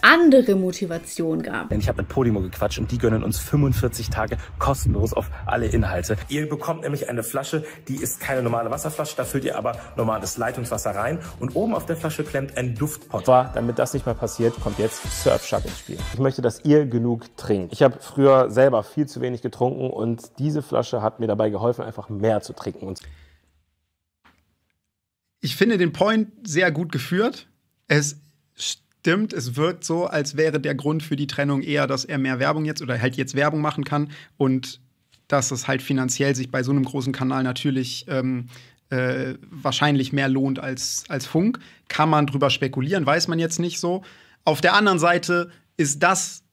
andere Motivation gab. Ich habe mit Podimo gequatscht und die gönnen uns 45 Tage kostenlos auf alle Inhalte. Ihr bekommt nämlich eine Flasche, die ist keine normale Wasserflasche, da füllt ihr aber normales Leitungswasser rein und oben auf der Flasche klemmt ein Duftpott. War, damit das nicht mehr passiert, kommt jetzt Surfshark ins Spiel. Ich möchte, dass ihr genug trinkt. Ich habe früher selber viel zu wenig getrunken und diese Flasche hat mir dabei geholfen, einfach mehr zu trinken. Und ich finde den Point sehr gut geführt. Es stimmt, es wirkt so, als wäre der Grund für die Trennung eher, dass er mehr Werbung jetzt oder halt jetzt Werbung machen kann und dass es halt finanziell sich bei so einem großen Kanal natürlich ähm, äh, wahrscheinlich mehr lohnt als, als Funk. Kann man drüber spekulieren, weiß man jetzt nicht so. Auf der anderen Seite ist das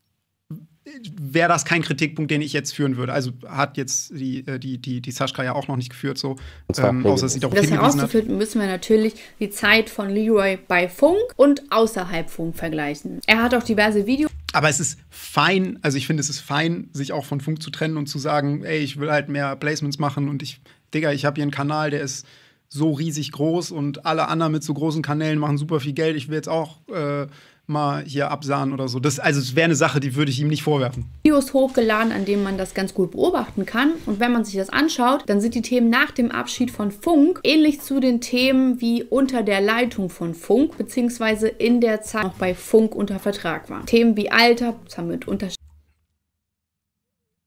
wäre das kein Kritikpunkt, den ich jetzt führen würde. Also hat jetzt die, äh, die, die, die Sashka ja auch noch nicht geführt, so ähm, außer sie darauf Das herauszuführen hat. müssen wir natürlich die Zeit von Leroy bei Funk und außerhalb Funk vergleichen. Er hat auch diverse Videos. Aber es ist fein, also ich finde, es ist fein, sich auch von Funk zu trennen und zu sagen, ey, ich will halt mehr Placements machen und ich, Digga, ich habe hier einen Kanal, der ist so riesig groß und alle anderen mit so großen Kanälen machen super viel Geld. Ich will jetzt auch äh, mal hier absahen oder so. Das, also es wäre eine Sache, die würde ich ihm nicht vorwerfen. Videos hochgeladen, an denen man das ganz gut beobachten kann. Und wenn man sich das anschaut, dann sind die Themen nach dem Abschied von Funk ähnlich zu den Themen wie unter der Leitung von Funk, beziehungsweise in der Zeit noch bei Funk unter Vertrag waren. Themen wie Alter, das haben wir mit Unterschied.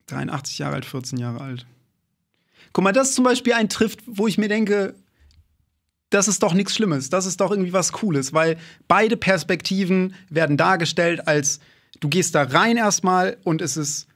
83 Jahre alt, 14 Jahre alt. Guck mal, das ist zum Beispiel ein Trift, wo ich mir denke, das ist doch nichts Schlimmes, das ist doch irgendwie was Cooles, weil beide Perspektiven werden dargestellt als du gehst da rein erstmal und es ist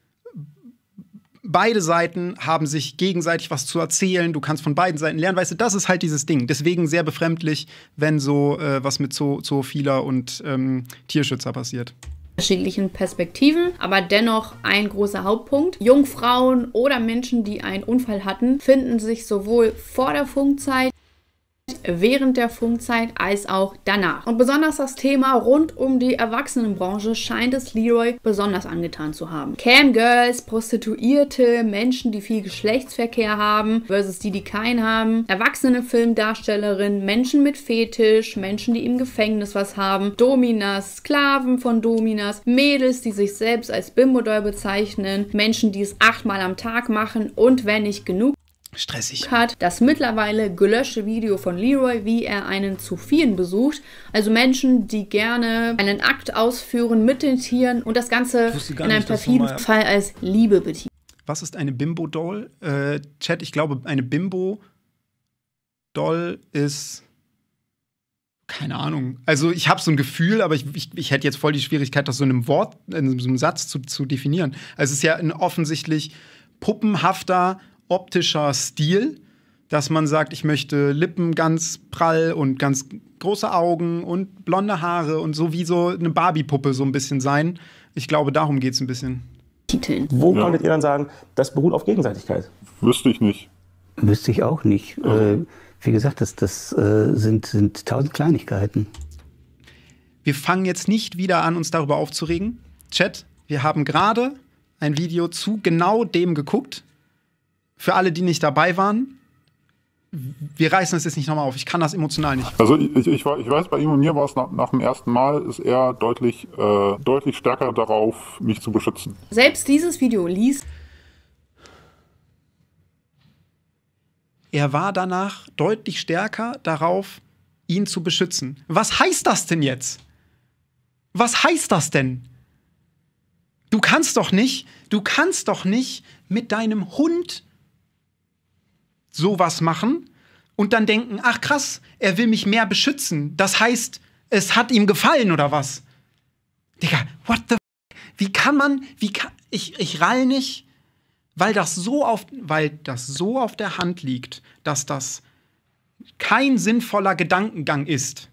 beide Seiten haben sich gegenseitig was zu erzählen, du kannst von beiden Seiten lernen, weißt du, das ist halt dieses Ding. Deswegen sehr befremdlich, wenn so äh, was mit Zoophiler und ähm, Tierschützer passiert unterschiedlichen Perspektiven, aber dennoch ein großer Hauptpunkt. Jungfrauen oder Menschen, die einen Unfall hatten, finden sich sowohl vor der Funkzeit während der Funkzeit als auch danach. Und besonders das Thema rund um die Erwachsenenbranche scheint es Leroy besonders angetan zu haben. Camgirls, Prostituierte, Menschen, die viel Geschlechtsverkehr haben versus die, die keinen haben, erwachsene Filmdarstellerinnen, Menschen mit Fetisch, Menschen, die im Gefängnis was haben, Dominas, Sklaven von Dominas, Mädels, die sich selbst als Bimbo-Doll bezeichnen, Menschen, die es achtmal am Tag machen und wenn nicht genug Stressig. Hat das mittlerweile gelöschte Video von Leroy, wie er einen zu vielen besucht. Also Menschen, die gerne einen Akt ausführen mit den Tieren und das Ganze in einem perfiden Fall als Liebe betiteln. Was ist eine Bimbo-Doll? Äh, Chat, ich glaube, eine Bimbo-Doll ist keine Ahnung. Also ich habe so ein Gefühl, aber ich, ich, ich, hätte jetzt voll die Schwierigkeit, das so in einem Wort, in so einem Satz zu, zu definieren. Also es ist ja ein offensichtlich puppenhafter optischer Stil, dass man sagt, ich möchte Lippen ganz prall und ganz große Augen und blonde Haare und so wie so eine Barbie-Puppe so ein bisschen sein. Ich glaube, darum geht es ein bisschen. Titeln. Wo ja. könntet ihr dann sagen, das beruht auf Gegenseitigkeit? Wüsste ich nicht. Wüsste ich auch nicht. Äh, wie gesagt, das, das äh, sind, sind tausend Kleinigkeiten. Wir fangen jetzt nicht wieder an, uns darüber aufzuregen. Chat, wir haben gerade ein Video zu genau dem geguckt für alle, die nicht dabei waren, wir reißen das jetzt nicht nochmal auf. Ich kann das emotional nicht. Also ich, ich, ich weiß, bei ihm und mir war es nach, nach, dem ersten Mal, ist er deutlich, äh, deutlich stärker darauf, mich zu beschützen. Selbst dieses Video liest. Er war danach deutlich stärker darauf, ihn zu beschützen. Was heißt das denn jetzt? Was heißt das denn? Du kannst doch nicht, du kannst doch nicht mit deinem Hund sowas machen und dann denken, ach krass, er will mich mehr beschützen. Das heißt, es hat ihm gefallen oder was? Digga, what the f Wie kann man, wie kann, ich, ich rall nicht, weil das so auf, weil das so auf der Hand liegt, dass das kein sinnvoller Gedankengang ist,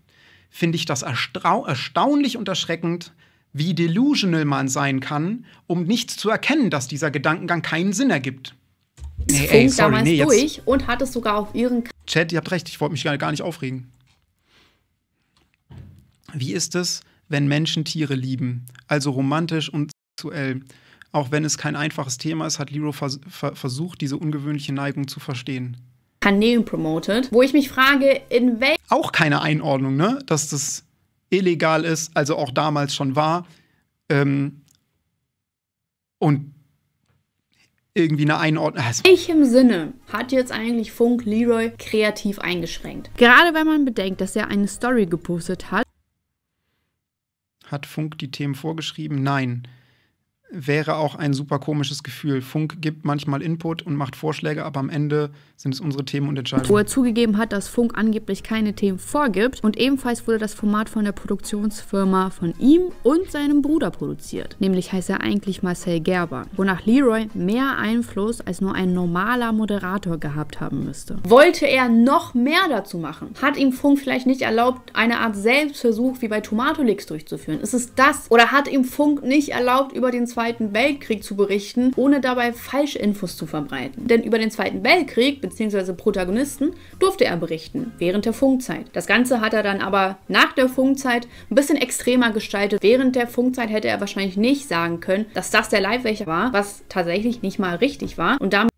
finde ich das erstaunlich und erschreckend, wie delusional man sein kann, um nicht zu erkennen, dass dieser Gedankengang keinen Sinn ergibt nee, Funk ey, sorry, damals nee, durch und hat es sogar auf ihren. Chat, ihr habt recht, ich wollte mich gar nicht aufregen. Wie ist es, wenn Menschen Tiere lieben? Also romantisch und sexuell. Auch wenn es kein einfaches Thema ist, hat Liro vers ver versucht, diese ungewöhnliche Neigung zu verstehen. Kanälen promotet, wo ich mich frage, in welchem. Auch keine Einordnung, ne? Dass das illegal ist, also auch damals schon war. Ähm und irgendwie eine Einordnung hast. Ah, Welchem Sinne hat jetzt eigentlich Funk Leroy kreativ eingeschränkt. Gerade wenn man bedenkt, dass er eine Story gepostet hat. Hat Funk die Themen vorgeschrieben? Nein wäre auch ein super komisches Gefühl. Funk gibt manchmal Input und macht Vorschläge, aber am Ende sind es unsere Themen und Entscheidungen. Wo er zugegeben hat, dass Funk angeblich keine Themen vorgibt und ebenfalls wurde das Format von der Produktionsfirma von ihm und seinem Bruder produziert. Nämlich heißt er eigentlich Marcel Gerber, wonach Leroy mehr Einfluss als nur ein normaler Moderator gehabt haben müsste. Wollte er noch mehr dazu machen? Hat ihm Funk vielleicht nicht erlaubt, eine Art Selbstversuch wie bei Tomatolix durchzuführen? Ist es das? Oder hat ihm Funk nicht erlaubt, über den Zweiten Weltkrieg zu berichten, ohne dabei falsche Infos zu verbreiten. Denn über den Zweiten Weltkrieg bzw. Protagonisten durfte er berichten, während der Funkzeit. Das Ganze hat er dann aber nach der Funkzeit ein bisschen extremer gestaltet. Während der Funkzeit hätte er wahrscheinlich nicht sagen können, dass das der Leibwächter war, was tatsächlich nicht mal richtig war. Und damit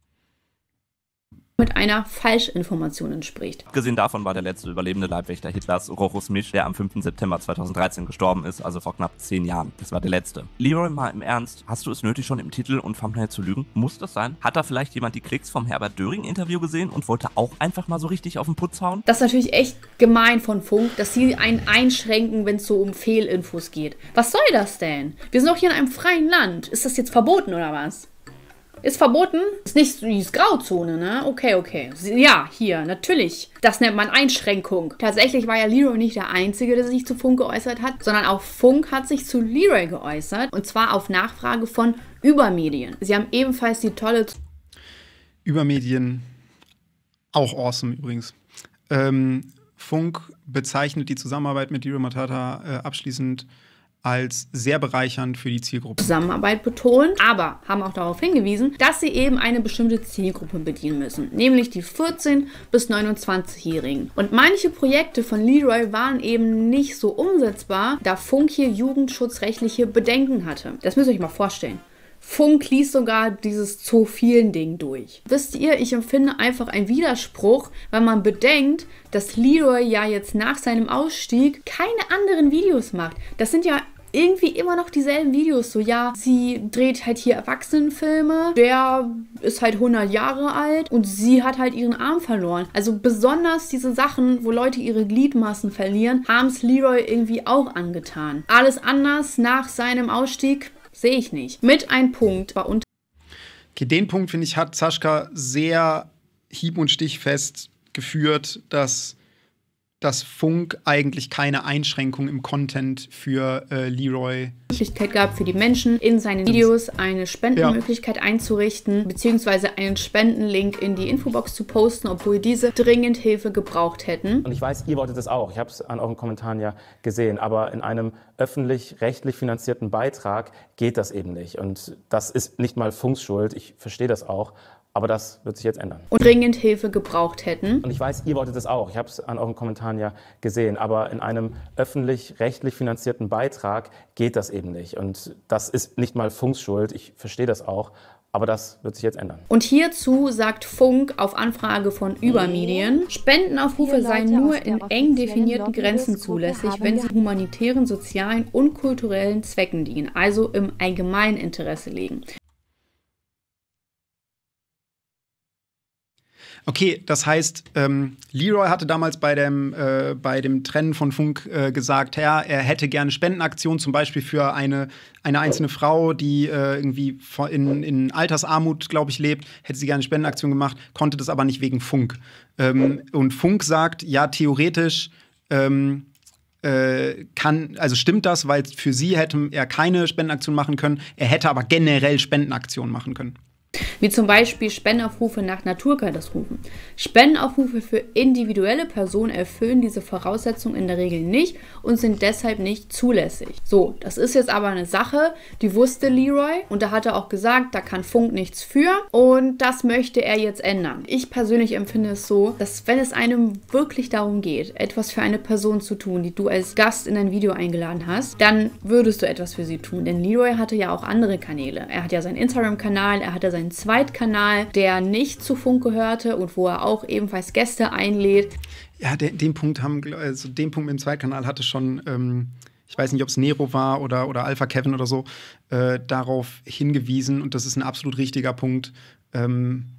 mit einer Falschinformation entspricht. Abgesehen davon war der letzte überlebende Leibwächter Hitlers Rochus Misch, der am 5. September 2013 gestorben ist, also vor knapp zehn Jahren. Das war der letzte. Leroy, mal im Ernst, hast du es nötig, schon im Titel und Thumbnail zu lügen? Muss das sein? Hat da vielleicht jemand die Klicks vom Herbert Döring-Interview gesehen und wollte auch einfach mal so richtig auf den Putz hauen? Das ist natürlich echt gemein von Funk, dass sie einen einschränken, wenn es so um Fehlinfos geht. Was soll das denn? Wir sind doch hier in einem freien Land. Ist das jetzt verboten oder was? Ist verboten? Ist nicht die Grauzone, ne? Okay, okay. Ja, hier, natürlich. Das nennt man Einschränkung. Tatsächlich war ja Leroy nicht der Einzige, der sich zu Funk geäußert hat, sondern auch Funk hat sich zu Leroy geäußert. Und zwar auf Nachfrage von Übermedien. Sie haben ebenfalls die tolle. Übermedien, auch awesome übrigens. Ähm, Funk bezeichnet die Zusammenarbeit mit Leroy Matata äh, abschließend als sehr bereichernd für die Zielgruppe. Zusammenarbeit betont, aber haben auch darauf hingewiesen, dass sie eben eine bestimmte Zielgruppe bedienen müssen, nämlich die 14- bis 29-Jährigen. Und manche Projekte von Leroy waren eben nicht so umsetzbar, da Funk hier jugendschutzrechtliche Bedenken hatte. Das müsst ihr euch mal vorstellen. Funk liest sogar dieses zu vielen Ding durch. Wisst ihr, ich empfinde einfach einen Widerspruch, weil man bedenkt, dass Leroy ja jetzt nach seinem Ausstieg keine anderen Videos macht. Das sind ja irgendwie immer noch dieselben Videos. So, ja, sie dreht halt hier Erwachsenenfilme, der ist halt 100 Jahre alt und sie hat halt ihren Arm verloren. Also besonders diese Sachen, wo Leute ihre Gliedmaßen verlieren, haben es Leroy irgendwie auch angetan. Alles anders nach seinem Ausstieg sehe ich nicht. Mit einem Punkt war unter. Okay, den Punkt, finde ich, hat Sascha sehr hieb- und stichfest geführt, dass dass Funk eigentlich keine Einschränkung im Content für äh, Leroy Möglichkeit gab für die Menschen in seinen Videos eine Spendenmöglichkeit ja. einzurichten beziehungsweise einen Spendenlink in die Infobox zu posten, obwohl diese dringend Hilfe gebraucht hätten. Und ich weiß, ihr wolltet das auch. Ich habe es an euren Kommentaren ja gesehen, aber in einem öffentlich-rechtlich finanzierten Beitrag geht das eben nicht und das ist nicht mal Funks Schuld. Ich verstehe das auch, aber das wird sich jetzt ändern. Und dringend Hilfe gebraucht hätten. Und ich weiß, ihr wolltet es auch. Ich habe es an euren Kommentaren ja gesehen. Aber in einem öffentlich-rechtlich finanzierten Beitrag geht das eben nicht. Und das ist nicht mal Funks Schuld. Ich verstehe das auch. Aber das wird sich jetzt ändern. Und hierzu sagt Funk auf Anfrage von Übermedien, Spendenaufrufe seien nur in eng definierten Grenzen zulässig, wenn sie humanitären, sozialen und kulturellen Zwecken dienen, also im allgemeinen Interesse liegen. Okay, das heißt, ähm, Leroy hatte damals bei dem, äh, bei dem Trennen von Funk äh, gesagt, ja, er hätte gerne Spendenaktionen, zum Beispiel für eine, eine einzelne Frau, die äh, irgendwie in, in Altersarmut, glaube ich, lebt, hätte sie gerne Spendenaktionen gemacht, konnte das aber nicht wegen Funk. Ähm, und Funk sagt, ja, theoretisch ähm, äh, kann, also stimmt das, weil für sie hätte er keine Spendenaktion machen können, er hätte aber generell Spendenaktionen machen können. Wie zum Beispiel Spendenaufrufe nach Naturkatastrophen. Spendenaufrufe für individuelle Personen erfüllen diese Voraussetzung in der Regel nicht und sind deshalb nicht zulässig. So, das ist jetzt aber eine Sache, die wusste Leroy und da hat er auch gesagt, da kann Funk nichts für und das möchte er jetzt ändern. Ich persönlich empfinde es so, dass wenn es einem wirklich darum geht, etwas für eine Person zu tun, die du als Gast in ein Video eingeladen hast, dann würdest du etwas für sie tun. Denn Leroy hatte ja auch andere Kanäle. Er hat ja seinen Instagram-Kanal, er hatte seinen seinen Zweitkanal, der nicht zu Funk gehörte und wo er auch ebenfalls Gäste einlädt. Ja, den, den Punkt haben, also den Punkt mit dem Zweitkanal hatte schon. Ähm ich weiß nicht, ob es Nero war oder, oder Alpha Kevin oder so, äh, darauf hingewiesen. Und das ist ein absolut richtiger Punkt. Ähm,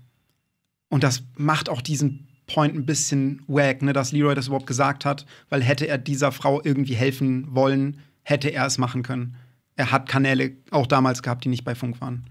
und das macht auch diesen Point ein bisschen wack, ne, dass Leroy das überhaupt gesagt hat, weil hätte er dieser Frau irgendwie helfen wollen, hätte er es machen können. Er hat Kanäle auch damals gehabt, die nicht bei Funk waren.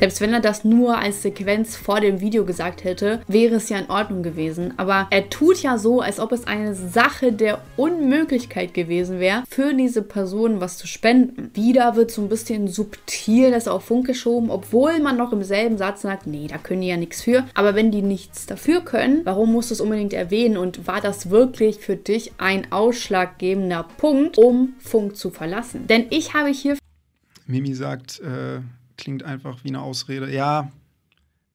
Selbst wenn er das nur als Sequenz vor dem Video gesagt hätte, wäre es ja in Ordnung gewesen. Aber er tut ja so, als ob es eine Sache der Unmöglichkeit gewesen wäre, für diese Person was zu spenden. Wieder wird so ein bisschen subtil das auf Funk geschoben, obwohl man noch im selben Satz sagt, nee, da können die ja nichts für. Aber wenn die nichts dafür können, warum musst du es unbedingt erwähnen? Und war das wirklich für dich ein ausschlaggebender Punkt, um Funk zu verlassen? Denn ich habe hier... Mimi sagt... Äh klingt einfach wie eine Ausrede. Ja,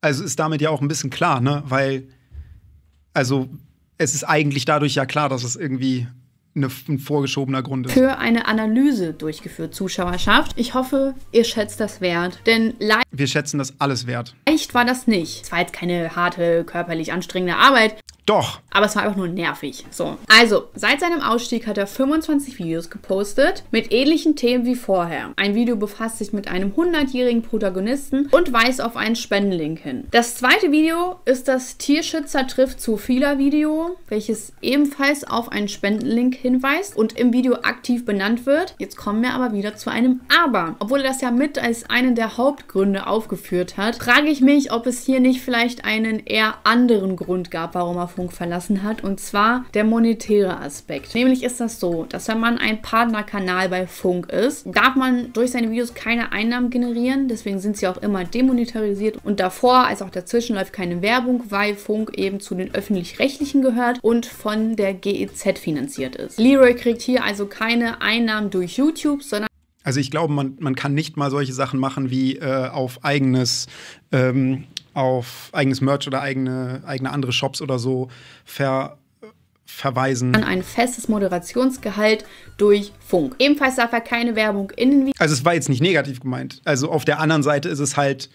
also ist damit ja auch ein bisschen klar, ne? Weil, also es ist eigentlich dadurch ja klar, dass es irgendwie eine, ein vorgeschobener Grund ist. Für eine Analyse durchgeführt, Zuschauerschaft. Ich hoffe, ihr schätzt das wert, denn leider. Wir schätzen das alles wert. Echt war das nicht. Es war jetzt keine harte, körperlich anstrengende Arbeit. Doch. Aber es war einfach nur nervig. So. Also, seit seinem Ausstieg hat er 25 Videos gepostet mit ähnlichen Themen wie vorher. Ein Video befasst sich mit einem 100-jährigen Protagonisten und weist auf einen Spendenlink hin. Das zweite Video ist das Tierschützer trifft zu vieler Video, welches ebenfalls auf einen Spendenlink hinweist und im Video aktiv benannt wird. Jetzt kommen wir aber wieder zu einem Aber. Obwohl er das ja mit als einen der Hauptgründe aufgeführt hat, frage ich mich, ob es hier nicht vielleicht einen eher anderen Grund gab, warum er Rauswerfung verlassen hat, und zwar der monetäre Aspekt. Nämlich ist das so, dass wenn man ein Partnerkanal bei Funk ist, darf man durch seine Videos keine Einnahmen generieren, deswegen sind sie auch immer demonetarisiert und davor als auch dazwischen läuft keine Werbung, weil Funk eben zu den öffentlich-rechtlichen gehört und von der GEZ finanziert ist. Leroy kriegt hier also keine Einnahmen durch YouTube, sondern also ich glaube, man, man kann nicht mal solche Sachen machen wie äh, auf eigenes ähm, auf eigenes Merch oder eigene, eigene andere Shops oder so ver verweisen. An ein festes Moderationsgehalt durch Funk. Ebenfalls darf er keine Werbung in innen. Also es war jetzt nicht negativ gemeint. Also auf der anderen Seite ist es halt,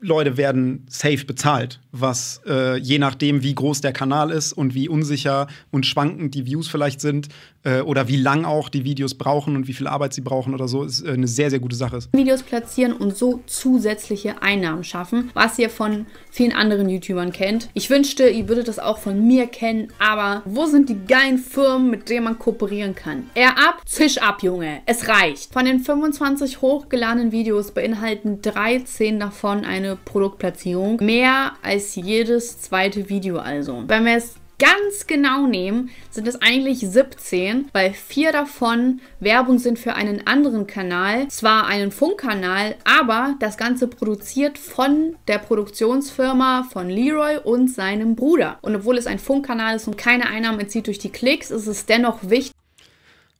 Leute werden safe bezahlt, was äh, je nachdem, wie groß der Kanal ist und wie unsicher und schwankend die Views vielleicht sind, äh, oder wie lang auch die Videos brauchen und wie viel Arbeit sie brauchen oder so, ist äh, eine sehr, sehr gute Sache Videos platzieren und so zusätzliche Einnahmen schaffen, was ihr von vielen anderen YouTubern kennt. Ich wünschte, ihr würdet das auch von mir kennen, aber wo sind die geilen Firmen, mit denen man kooperieren kann? Er ab, zisch ab, Junge. Es reicht. Von den 25 hochgeladenen Videos beinhalten 13 davon eine Produktplatzierung. Mehr als jedes zweite Video also. Wenn wir jetzt ganz genau nehmen, sind es eigentlich 17, weil vier davon Werbung sind für einen anderen Kanal, zwar einen Funkkanal, aber das Ganze produziert von der Produktionsfirma von Leroy und seinem Bruder. Und obwohl es ein Funkkanal ist und keine Einnahmen entzieht durch die Klicks, ist es dennoch wichtig.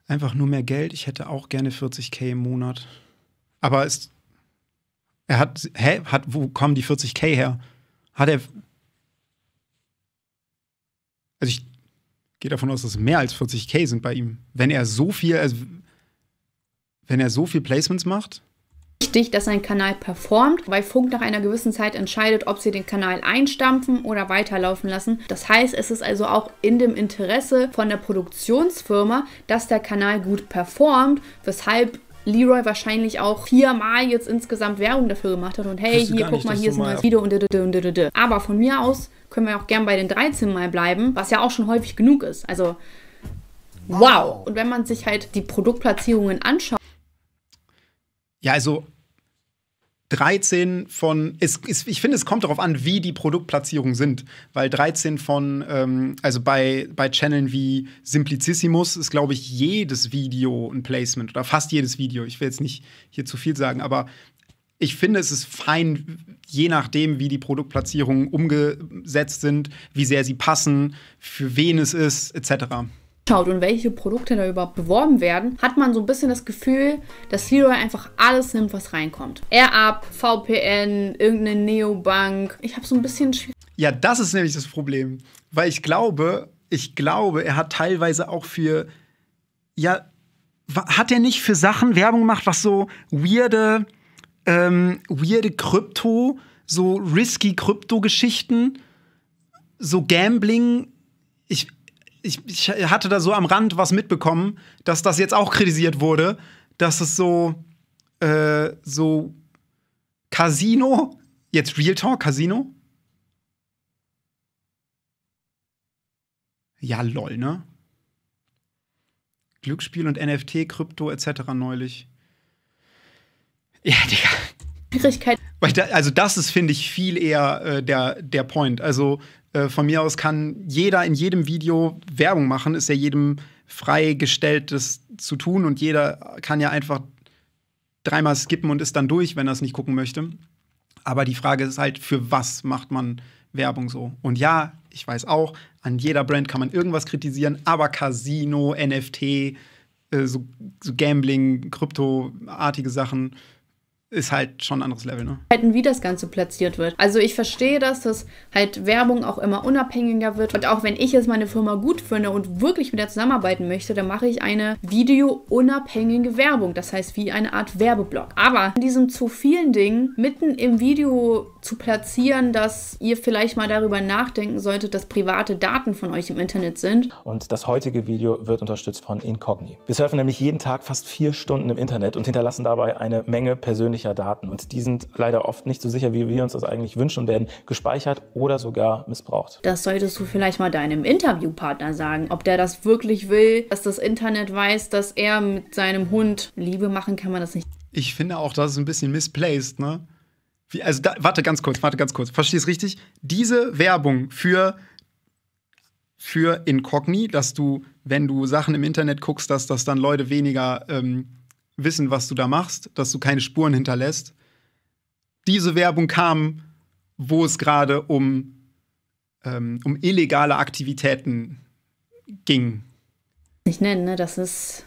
Einfach nur mehr Geld. Ich hätte auch gerne 40k im Monat. Aber ist. er hat, hä, hat, wo kommen die 40k her? Hat er, also ich gehe davon aus, dass es mehr als 40k sind bei ihm. Wenn er so viel, also wenn er so viel Placements macht, wichtig, dass ein Kanal performt, weil Funk nach einer gewissen Zeit entscheidet, ob sie den Kanal einstampfen oder weiterlaufen lassen. Das heißt, es ist also auch in dem Interesse von der Produktionsfirma, dass der Kanal gut performt, weshalb Leroy wahrscheinlich auch viermal jetzt insgesamt Werbung dafür gemacht hat und hey, hier guck mal, hier ist ein neues Video und d, d, d, d, d. Aber von mir aus können wir auch gern bei den 13 mal bleiben, was ja auch schon häufig genug ist. Also wow. wow. Und wenn man sich halt die Produktplatzierungen anschaut. Ja, also 13 von, es, es, ich finde, es kommt darauf an, wie die Produktplatzierungen sind, weil 13 von, ähm, also bei, bei Channeln wie Simplicissimus ist, glaube ich, jedes Video ein Placement oder fast jedes Video. Ich will jetzt nicht hier zu viel sagen, aber ich finde, es ist fein je nachdem, wie die Produktplatzierungen umgesetzt sind, wie sehr sie passen, für wen es ist, etc. Schaut und welche Produkte da überhaupt beworben werden, hat man so ein bisschen das Gefühl, dass Leroy einfach alles nimmt, was reinkommt. AirUp, VPN, irgendeine Neobank. Ich habe so ein bisschen Schwierigkeiten. Ja, das ist nämlich das Problem, weil ich glaube, ich glaube, er hat teilweise auch für ja hat er nicht für Sachen Werbung gemacht, was so weirde ähm, weirde Krypto, so risky Krypto-Geschichten, so Gambling. Ich, ich, ich hatte da so am Rand was mitbekommen, dass das jetzt auch kritisiert wurde, dass es so, äh, so Casino, jetzt Real Talk, Casino. Ja, lol, ne? Glücksspiel und NFT, Krypto etc. neulich. Ja, Digga. Schwierigkeit. also das ist, finde ich, viel eher äh, der, der Point. Also äh, von mir aus kann jeder in jedem Video Werbung machen, ist ja jedem freigestellt, das zu tun und jeder kann ja einfach dreimal skippen und ist dann durch, wenn er es nicht gucken möchte. Aber die Frage ist halt, für was macht man Werbung so? Und ja, ich weiß auch, an jeder Brand kann man irgendwas kritisieren, aber Casino, NFT, äh, so, so Gambling, Krypto-artige Sachen, ist halt schon ein anderes Level, ne? Wie das Ganze platziert wird. Also ich verstehe das, dass halt Werbung auch immer unabhängiger wird. Und auch wenn ich jetzt meine Firma gut finde und wirklich mit der zusammenarbeiten möchte, dann mache ich eine videounabhängige Werbung. Das heißt wie eine Art Werbeblock. Aber in diesem zu vielen Dingen mitten im Video zu platzieren, dass ihr vielleicht mal darüber nachdenken solltet, dass private Daten von euch im Internet sind. Und das heutige Video wird unterstützt von Incogni. Wir surfen nämlich jeden Tag fast vier Stunden im Internet und hinterlassen dabei eine Menge persönlicher persönlicher Daten. Und die sind leider oft nicht so sicher, wie wir uns das eigentlich wünschen und werden gespeichert oder sogar missbraucht. Das solltest du vielleicht mal deinem Interviewpartner sagen, ob der das wirklich will, dass das Internet weiß, dass er mit seinem Hund Liebe machen kann man das nicht. Ich finde auch, das ist ein bisschen misplaced, ne? Wie, also da, warte ganz kurz, warte ganz kurz. Verstehst es richtig? Diese Werbung für für Incogni, dass du, wenn du Sachen im Internet guckst, dass das dann Leute weniger ähm, wissen, was du da machst, dass du keine Spuren hinterlässt. Diese Werbung kam, wo es gerade um, ähm, um illegale Aktivitäten ging. Nicht nennen, ne? Das ist.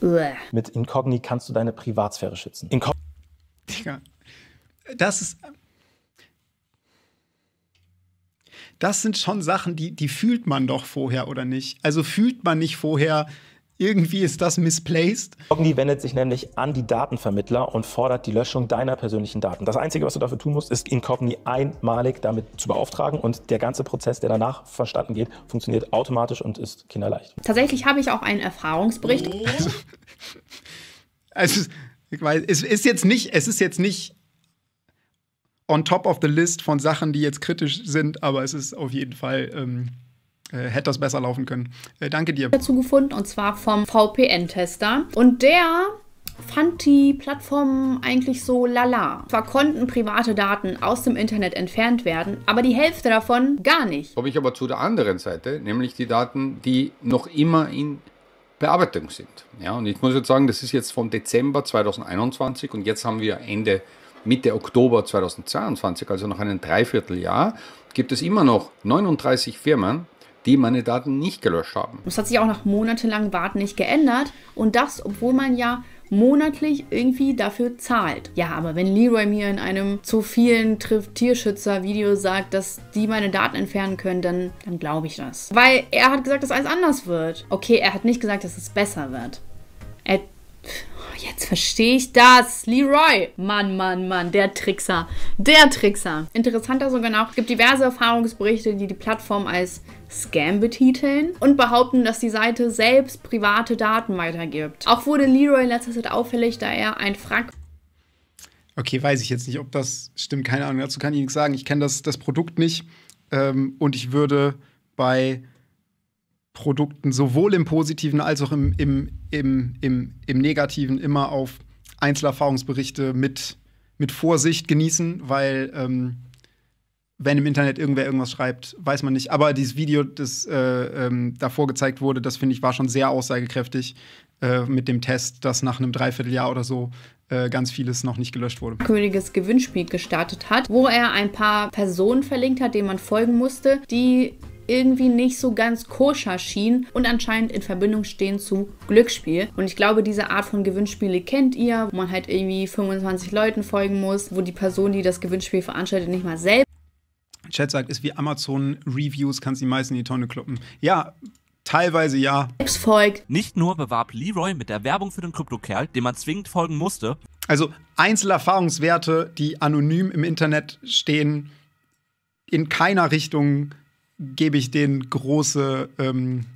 Uah. Mit Incogni kannst du deine Privatsphäre schützen. Incog Digga. Das ist. Das sind schon Sachen, die, die fühlt man doch vorher oder nicht. Also fühlt man nicht vorher, irgendwie ist das misplaced. Cogni wendet sich nämlich an die Datenvermittler und fordert die Löschung deiner persönlichen Daten. Das Einzige, was du dafür tun musst, ist Cogni einmalig damit zu beauftragen und der ganze Prozess, der danach verstanden geht, funktioniert automatisch und ist kinderleicht. Tatsächlich habe ich auch einen Erfahrungsbericht. Also, also weil es ist jetzt nicht, es ist jetzt nicht on top of the list von Sachen, die jetzt kritisch sind, aber es ist auf jeden Fall ähm, äh, hätte das besser laufen können. Äh, danke dir. Dazu gefunden und zwar vom VPN-Tester. Und der fand die Plattform eigentlich so lala. Zwar konnten private Daten aus dem Internet entfernt werden, aber die Hälfte davon gar nicht. Komme ich aber zu der anderen Seite, nämlich die Daten, die noch immer in Bearbeitung sind. Ja, und ich muss jetzt sagen, das ist jetzt vom Dezember 2021 und jetzt haben wir Ende, Mitte Oktober 2022, also nach einem Dreivierteljahr, gibt es immer noch 39 Firmen, die meine Daten nicht gelöscht haben. Das hat sich auch nach monatelangem Warten nicht geändert und das, obwohl man ja monatlich irgendwie dafür zahlt. Ja, aber wenn Leroy mir in einem zu vielen trifft Tierschützer-Video sagt, dass die meine Daten entfernen können, dann, dann glaube ich das. Weil er hat gesagt, dass alles anders wird. Okay, er hat nicht gesagt, dass es besser wird. Er jetzt verstehe ich das. Leroy. Mann, Mann, Mann, der Trickser. Der Trickser. Interessanter sogar noch, es gibt diverse Erfahrungsberichte, die die Plattform als Scam betiteln und behaupten, dass die Seite selbst private Daten weitergibt. Auch wurde Leroy in letzter Zeit auffällig, da er ein Frack Okay, weiß ich jetzt nicht, ob das stimmt, keine Ahnung. Dazu kann ich nichts sagen. Ich kenne das, das Produkt nicht ähm, und ich würde bei Produkten sowohl im Positiven als auch im, im, im, im, im Negativen immer auf Einzelerfahrungsberichte mit, mit Vorsicht genießen, weil ähm, wenn im Internet irgendwer irgendwas schreibt, weiß man nicht. Aber dieses Video, das äh, ähm, davor gezeigt wurde, das finde ich war schon sehr aussagekräftig äh, mit dem Test, dass nach einem Dreivierteljahr oder so äh, ganz vieles noch nicht gelöscht wurde. Königes Gewinnspiel gestartet hat, wo er ein paar Personen verlinkt hat, denen man folgen musste, die irgendwie nicht so ganz koscher schien und anscheinend in Verbindung stehen zu Glücksspiel. Und ich glaube, diese Art von Gewinnspiele kennt ihr, wo man halt irgendwie 25 Leuten folgen muss, wo die Person, die das Gewinnspiel veranstaltet, nicht mal selbst. Chat sagt, ist wie Amazon-Reviews, kannst die meisten in die Tonne kloppen. Ja, Teilweise ja. Folgt. Nicht nur bewarb Leroy mit der Werbung für den Kryptokerl, dem man zwingend folgen musste. Also Einzelerfahrungswerte, die anonym im Internet stehen, in keiner Richtung gebe ich denen große, ähm,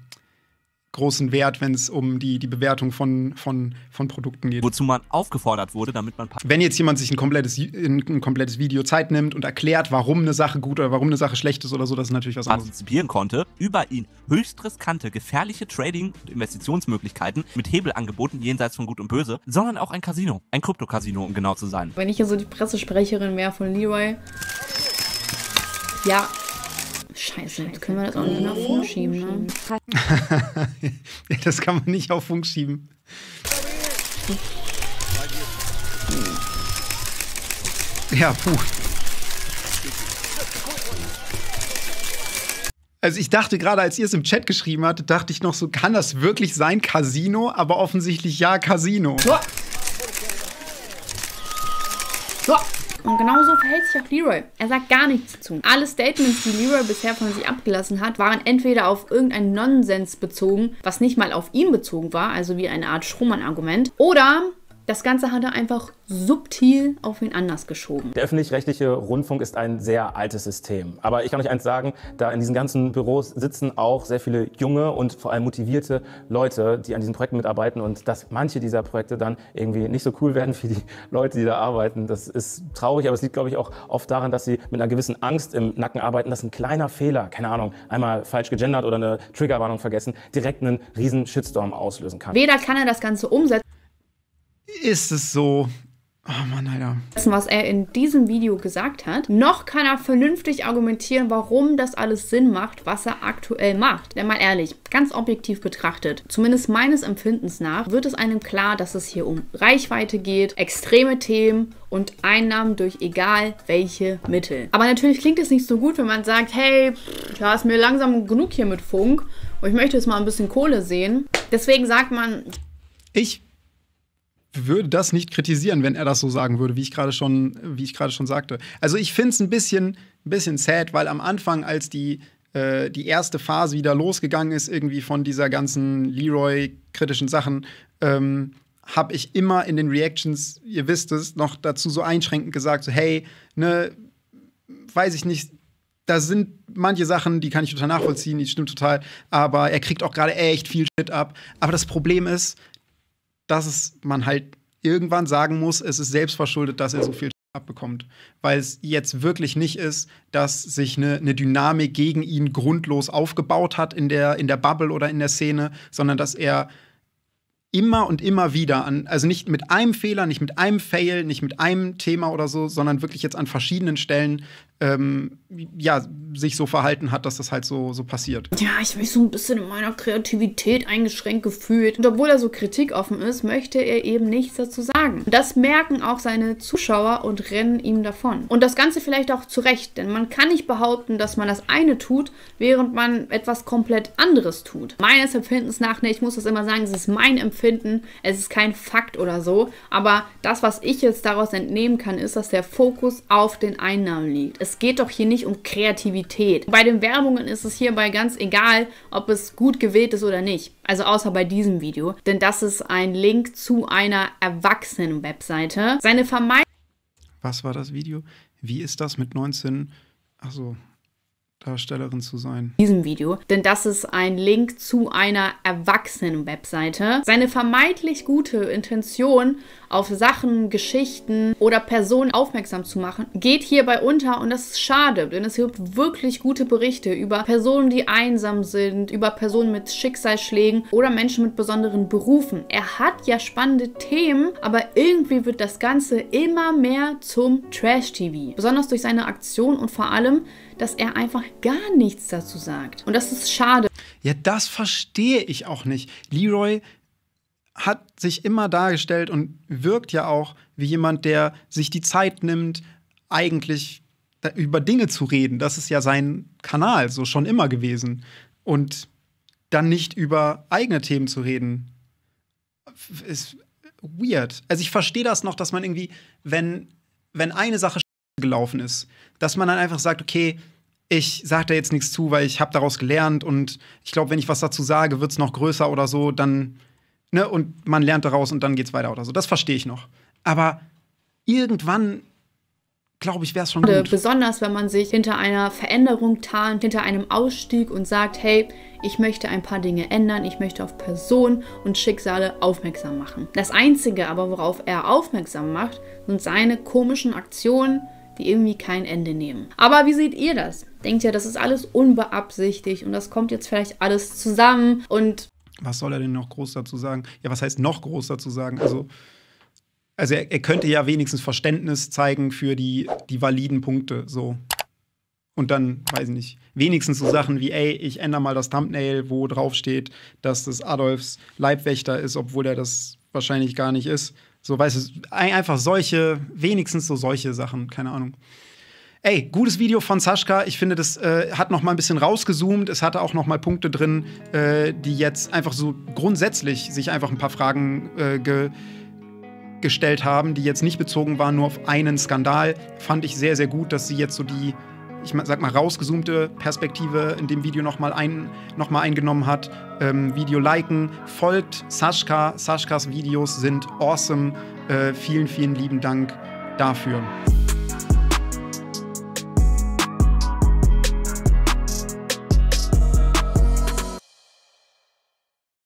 großen Wert, wenn es um die, die Bewertung von, von, von Produkten geht. Wozu man aufgefordert wurde, damit man. Wenn jetzt jemand sich ein komplettes, ein komplettes Video Zeit nimmt und erklärt, warum eine Sache gut oder warum eine Sache schlecht ist oder so, das ist natürlich was anderes. Antizipieren konnte, über ihn höchst riskante, gefährliche Trading- und Investitionsmöglichkeiten mit Hebelangeboten jenseits von Gut und Böse, sondern auch ein Casino, ein Krypto-Casino, um genau zu sein. Wenn ich hier so die Pressesprecherin wäre von Leroy. Ja, Scheiße, jetzt können wir das auch nicht mehr auf Funk schieben, ne? Halt. das kann man nicht auf Funk schieben. Ja, puh. Also ich dachte gerade, als ihr es im Chat geschrieben hattet, dachte ich noch so, kann das wirklich sein Casino? Aber offensichtlich ja, Casino. Oh! Und genauso verhält sich auch Leroy. Er sagt gar nichts dazu. Alle Statements, die Leroy bisher von sich abgelassen hat, waren entweder auf irgendeinen Nonsens bezogen, was nicht mal auf ihn bezogen war, also wie eine Art strohmann argument oder das Ganze hat er einfach subtil auf ihn anders geschoben. Der öffentlich-rechtliche Rundfunk ist ein sehr altes System. Aber ich kann euch eins sagen, da in diesen ganzen Büros sitzen auch sehr viele junge und vor allem motivierte Leute, die an diesen Projekten mitarbeiten. Und dass manche dieser Projekte dann irgendwie nicht so cool werden wie die Leute, die da arbeiten, das ist traurig. Aber es liegt, glaube ich, auch oft daran, dass sie mit einer gewissen Angst im Nacken arbeiten, dass ein kleiner Fehler, keine Ahnung, einmal falsch gegendert oder eine Triggerwarnung vergessen, direkt einen riesen Shitstorm auslösen kann. Weder kann er das Ganze umsetzen, ist es so, Oh Mann, Alter. Was er in diesem Video gesagt hat, noch kann er vernünftig argumentieren, warum das alles Sinn macht, was er aktuell macht. Denn mal ehrlich, ganz objektiv betrachtet, zumindest meines Empfindens nach, wird es einem klar, dass es hier um Reichweite geht, extreme Themen und Einnahmen durch egal welche Mittel. Aber natürlich klingt es nicht so gut, wenn man sagt, hey, ja, ist mir langsam genug hier mit Funk und ich möchte jetzt mal ein bisschen Kohle sehen. Deswegen sagt man... Ich würde das nicht kritisieren, wenn er das so sagen würde, wie ich gerade schon, wie ich gerade schon sagte. Also ich finde es ein bisschen, ein bisschen sad, weil am Anfang, als die, äh, die erste Phase wieder losgegangen ist, irgendwie von dieser ganzen Leroy-kritischen Sachen, ähm, habe ich immer in den Reactions, ihr wisst es, noch dazu so einschränkend gesagt, so hey, ne, weiß ich nicht, da sind manche Sachen, die kann ich total nachvollziehen, die stimmt total, aber er kriegt auch gerade echt viel Shit ab. Aber das Problem ist, dass es man halt irgendwann sagen muss, es ist selbstverschuldet, dass er so viel abbekommt. Weil es jetzt wirklich nicht ist, dass sich eine, eine, Dynamik gegen ihn grundlos aufgebaut hat in der, in der Bubble oder in der Szene, sondern dass er immer und immer wieder an, also nicht mit einem Fehler, nicht mit einem Fail, nicht mit einem Thema oder so, sondern wirklich jetzt an verschiedenen Stellen ähm, ja, sich so verhalten hat, dass das halt so, so passiert. Ja, ich habe mich so ein bisschen in meiner Kreativität eingeschränkt gefühlt. Und obwohl er so kritikoffen ist, möchte er eben nichts dazu sagen. das merken auch seine Zuschauer und rennen ihm davon. Und das Ganze vielleicht auch zu Recht, denn man kann nicht behaupten, dass man das eine tut, während man etwas komplett anderes tut. Meines Empfindens nach, ne, ich muss das immer sagen, es ist mein Empfinden, es ist kein Fakt oder so. Aber das, was ich jetzt daraus entnehmen kann, ist, dass der Fokus auf den Einnahmen liegt. Es es geht doch hier nicht um Kreativität. Bei den Werbungen ist es hierbei ganz egal, ob es gut gewählt ist oder nicht. Also außer bei diesem Video, denn das ist ein Link zu einer Erwachsenen-Webseite. Seine Vermeidung. Was war das Video? Wie ist das mit 19? Achso, Darstellerin zu sein. In diesem Video, denn das ist ein Link zu einer erwachsenen Webseite. Seine vermeintlich gute Intention, auf Sachen, Geschichten oder Personen aufmerksam zu machen, geht hierbei unter und das ist schade, denn es gibt wirklich gute Berichte über Personen, die einsam sind, über Personen mit Schicksalsschlägen oder Menschen mit besonderen Berufen. Er hat ja spannende Themen, aber irgendwie wird das Ganze immer mehr zum Trash-TV. Besonders durch seine Aktion und vor allem dass er einfach gar nichts dazu sagt. Und das ist schade. Ja, das verstehe ich auch nicht. Leroy hat sich immer dargestellt und wirkt ja auch wie jemand, der sich die Zeit nimmt, eigentlich über Dinge zu reden. Das ist ja sein Kanal, so schon immer gewesen. Und dann nicht über eigene Themen zu reden, ist weird. Also ich verstehe das noch, dass man irgendwie, wenn, wenn eine Sache gelaufen ist. Dass man dann einfach sagt, okay, ich sage da jetzt nichts zu, weil ich habe daraus gelernt und ich glaube, wenn ich was dazu sage, wird es noch größer oder so, dann, ne, und man lernt daraus und dann geht's weiter oder so. Das verstehe ich noch. Aber irgendwann glaube ich, wäre es schon gut. Besonders, wenn man sich hinter einer Veränderung tarnt, hinter einem Ausstieg und sagt, hey, ich möchte ein paar Dinge ändern, ich möchte auf Personen und Schicksale aufmerksam machen. Das Einzige aber, worauf er aufmerksam macht, sind seine komischen Aktionen, die irgendwie kein Ende nehmen. Aber wie seht ihr das? Denkt ihr, das ist alles unbeabsichtigt und das kommt jetzt vielleicht alles zusammen und. Was soll er denn noch groß dazu sagen? Ja, was heißt noch groß dazu sagen? Also. Also er, er könnte ja wenigstens Verständnis zeigen für die, die validen Punkte, so. Und dann, weiß ich nicht, wenigstens so Sachen wie, ey, ich ändere mal das Thumbnail, wo draufsteht, dass das Adolfs Leibwächter ist, obwohl er das wahrscheinlich gar nicht ist. So, weißt du, einfach solche, wenigstens so solche Sachen, keine Ahnung. Ey, gutes Video von Sascha. Ich finde, das äh, hat noch mal ein bisschen rausgezoomt. Es hatte auch noch mal Punkte drin, äh, die jetzt einfach so grundsätzlich sich einfach ein paar Fragen äh, ge gestellt haben, die jetzt nicht bezogen waren nur auf einen Skandal. Fand ich sehr, sehr gut, dass sie jetzt so die ich sag mal, rausgezoomte Perspektive in dem Video nochmal ein, noch eingenommen hat. Ähm, Video liken, folgt Sascha. Saschkas Videos sind awesome. Äh, vielen, vielen lieben Dank dafür.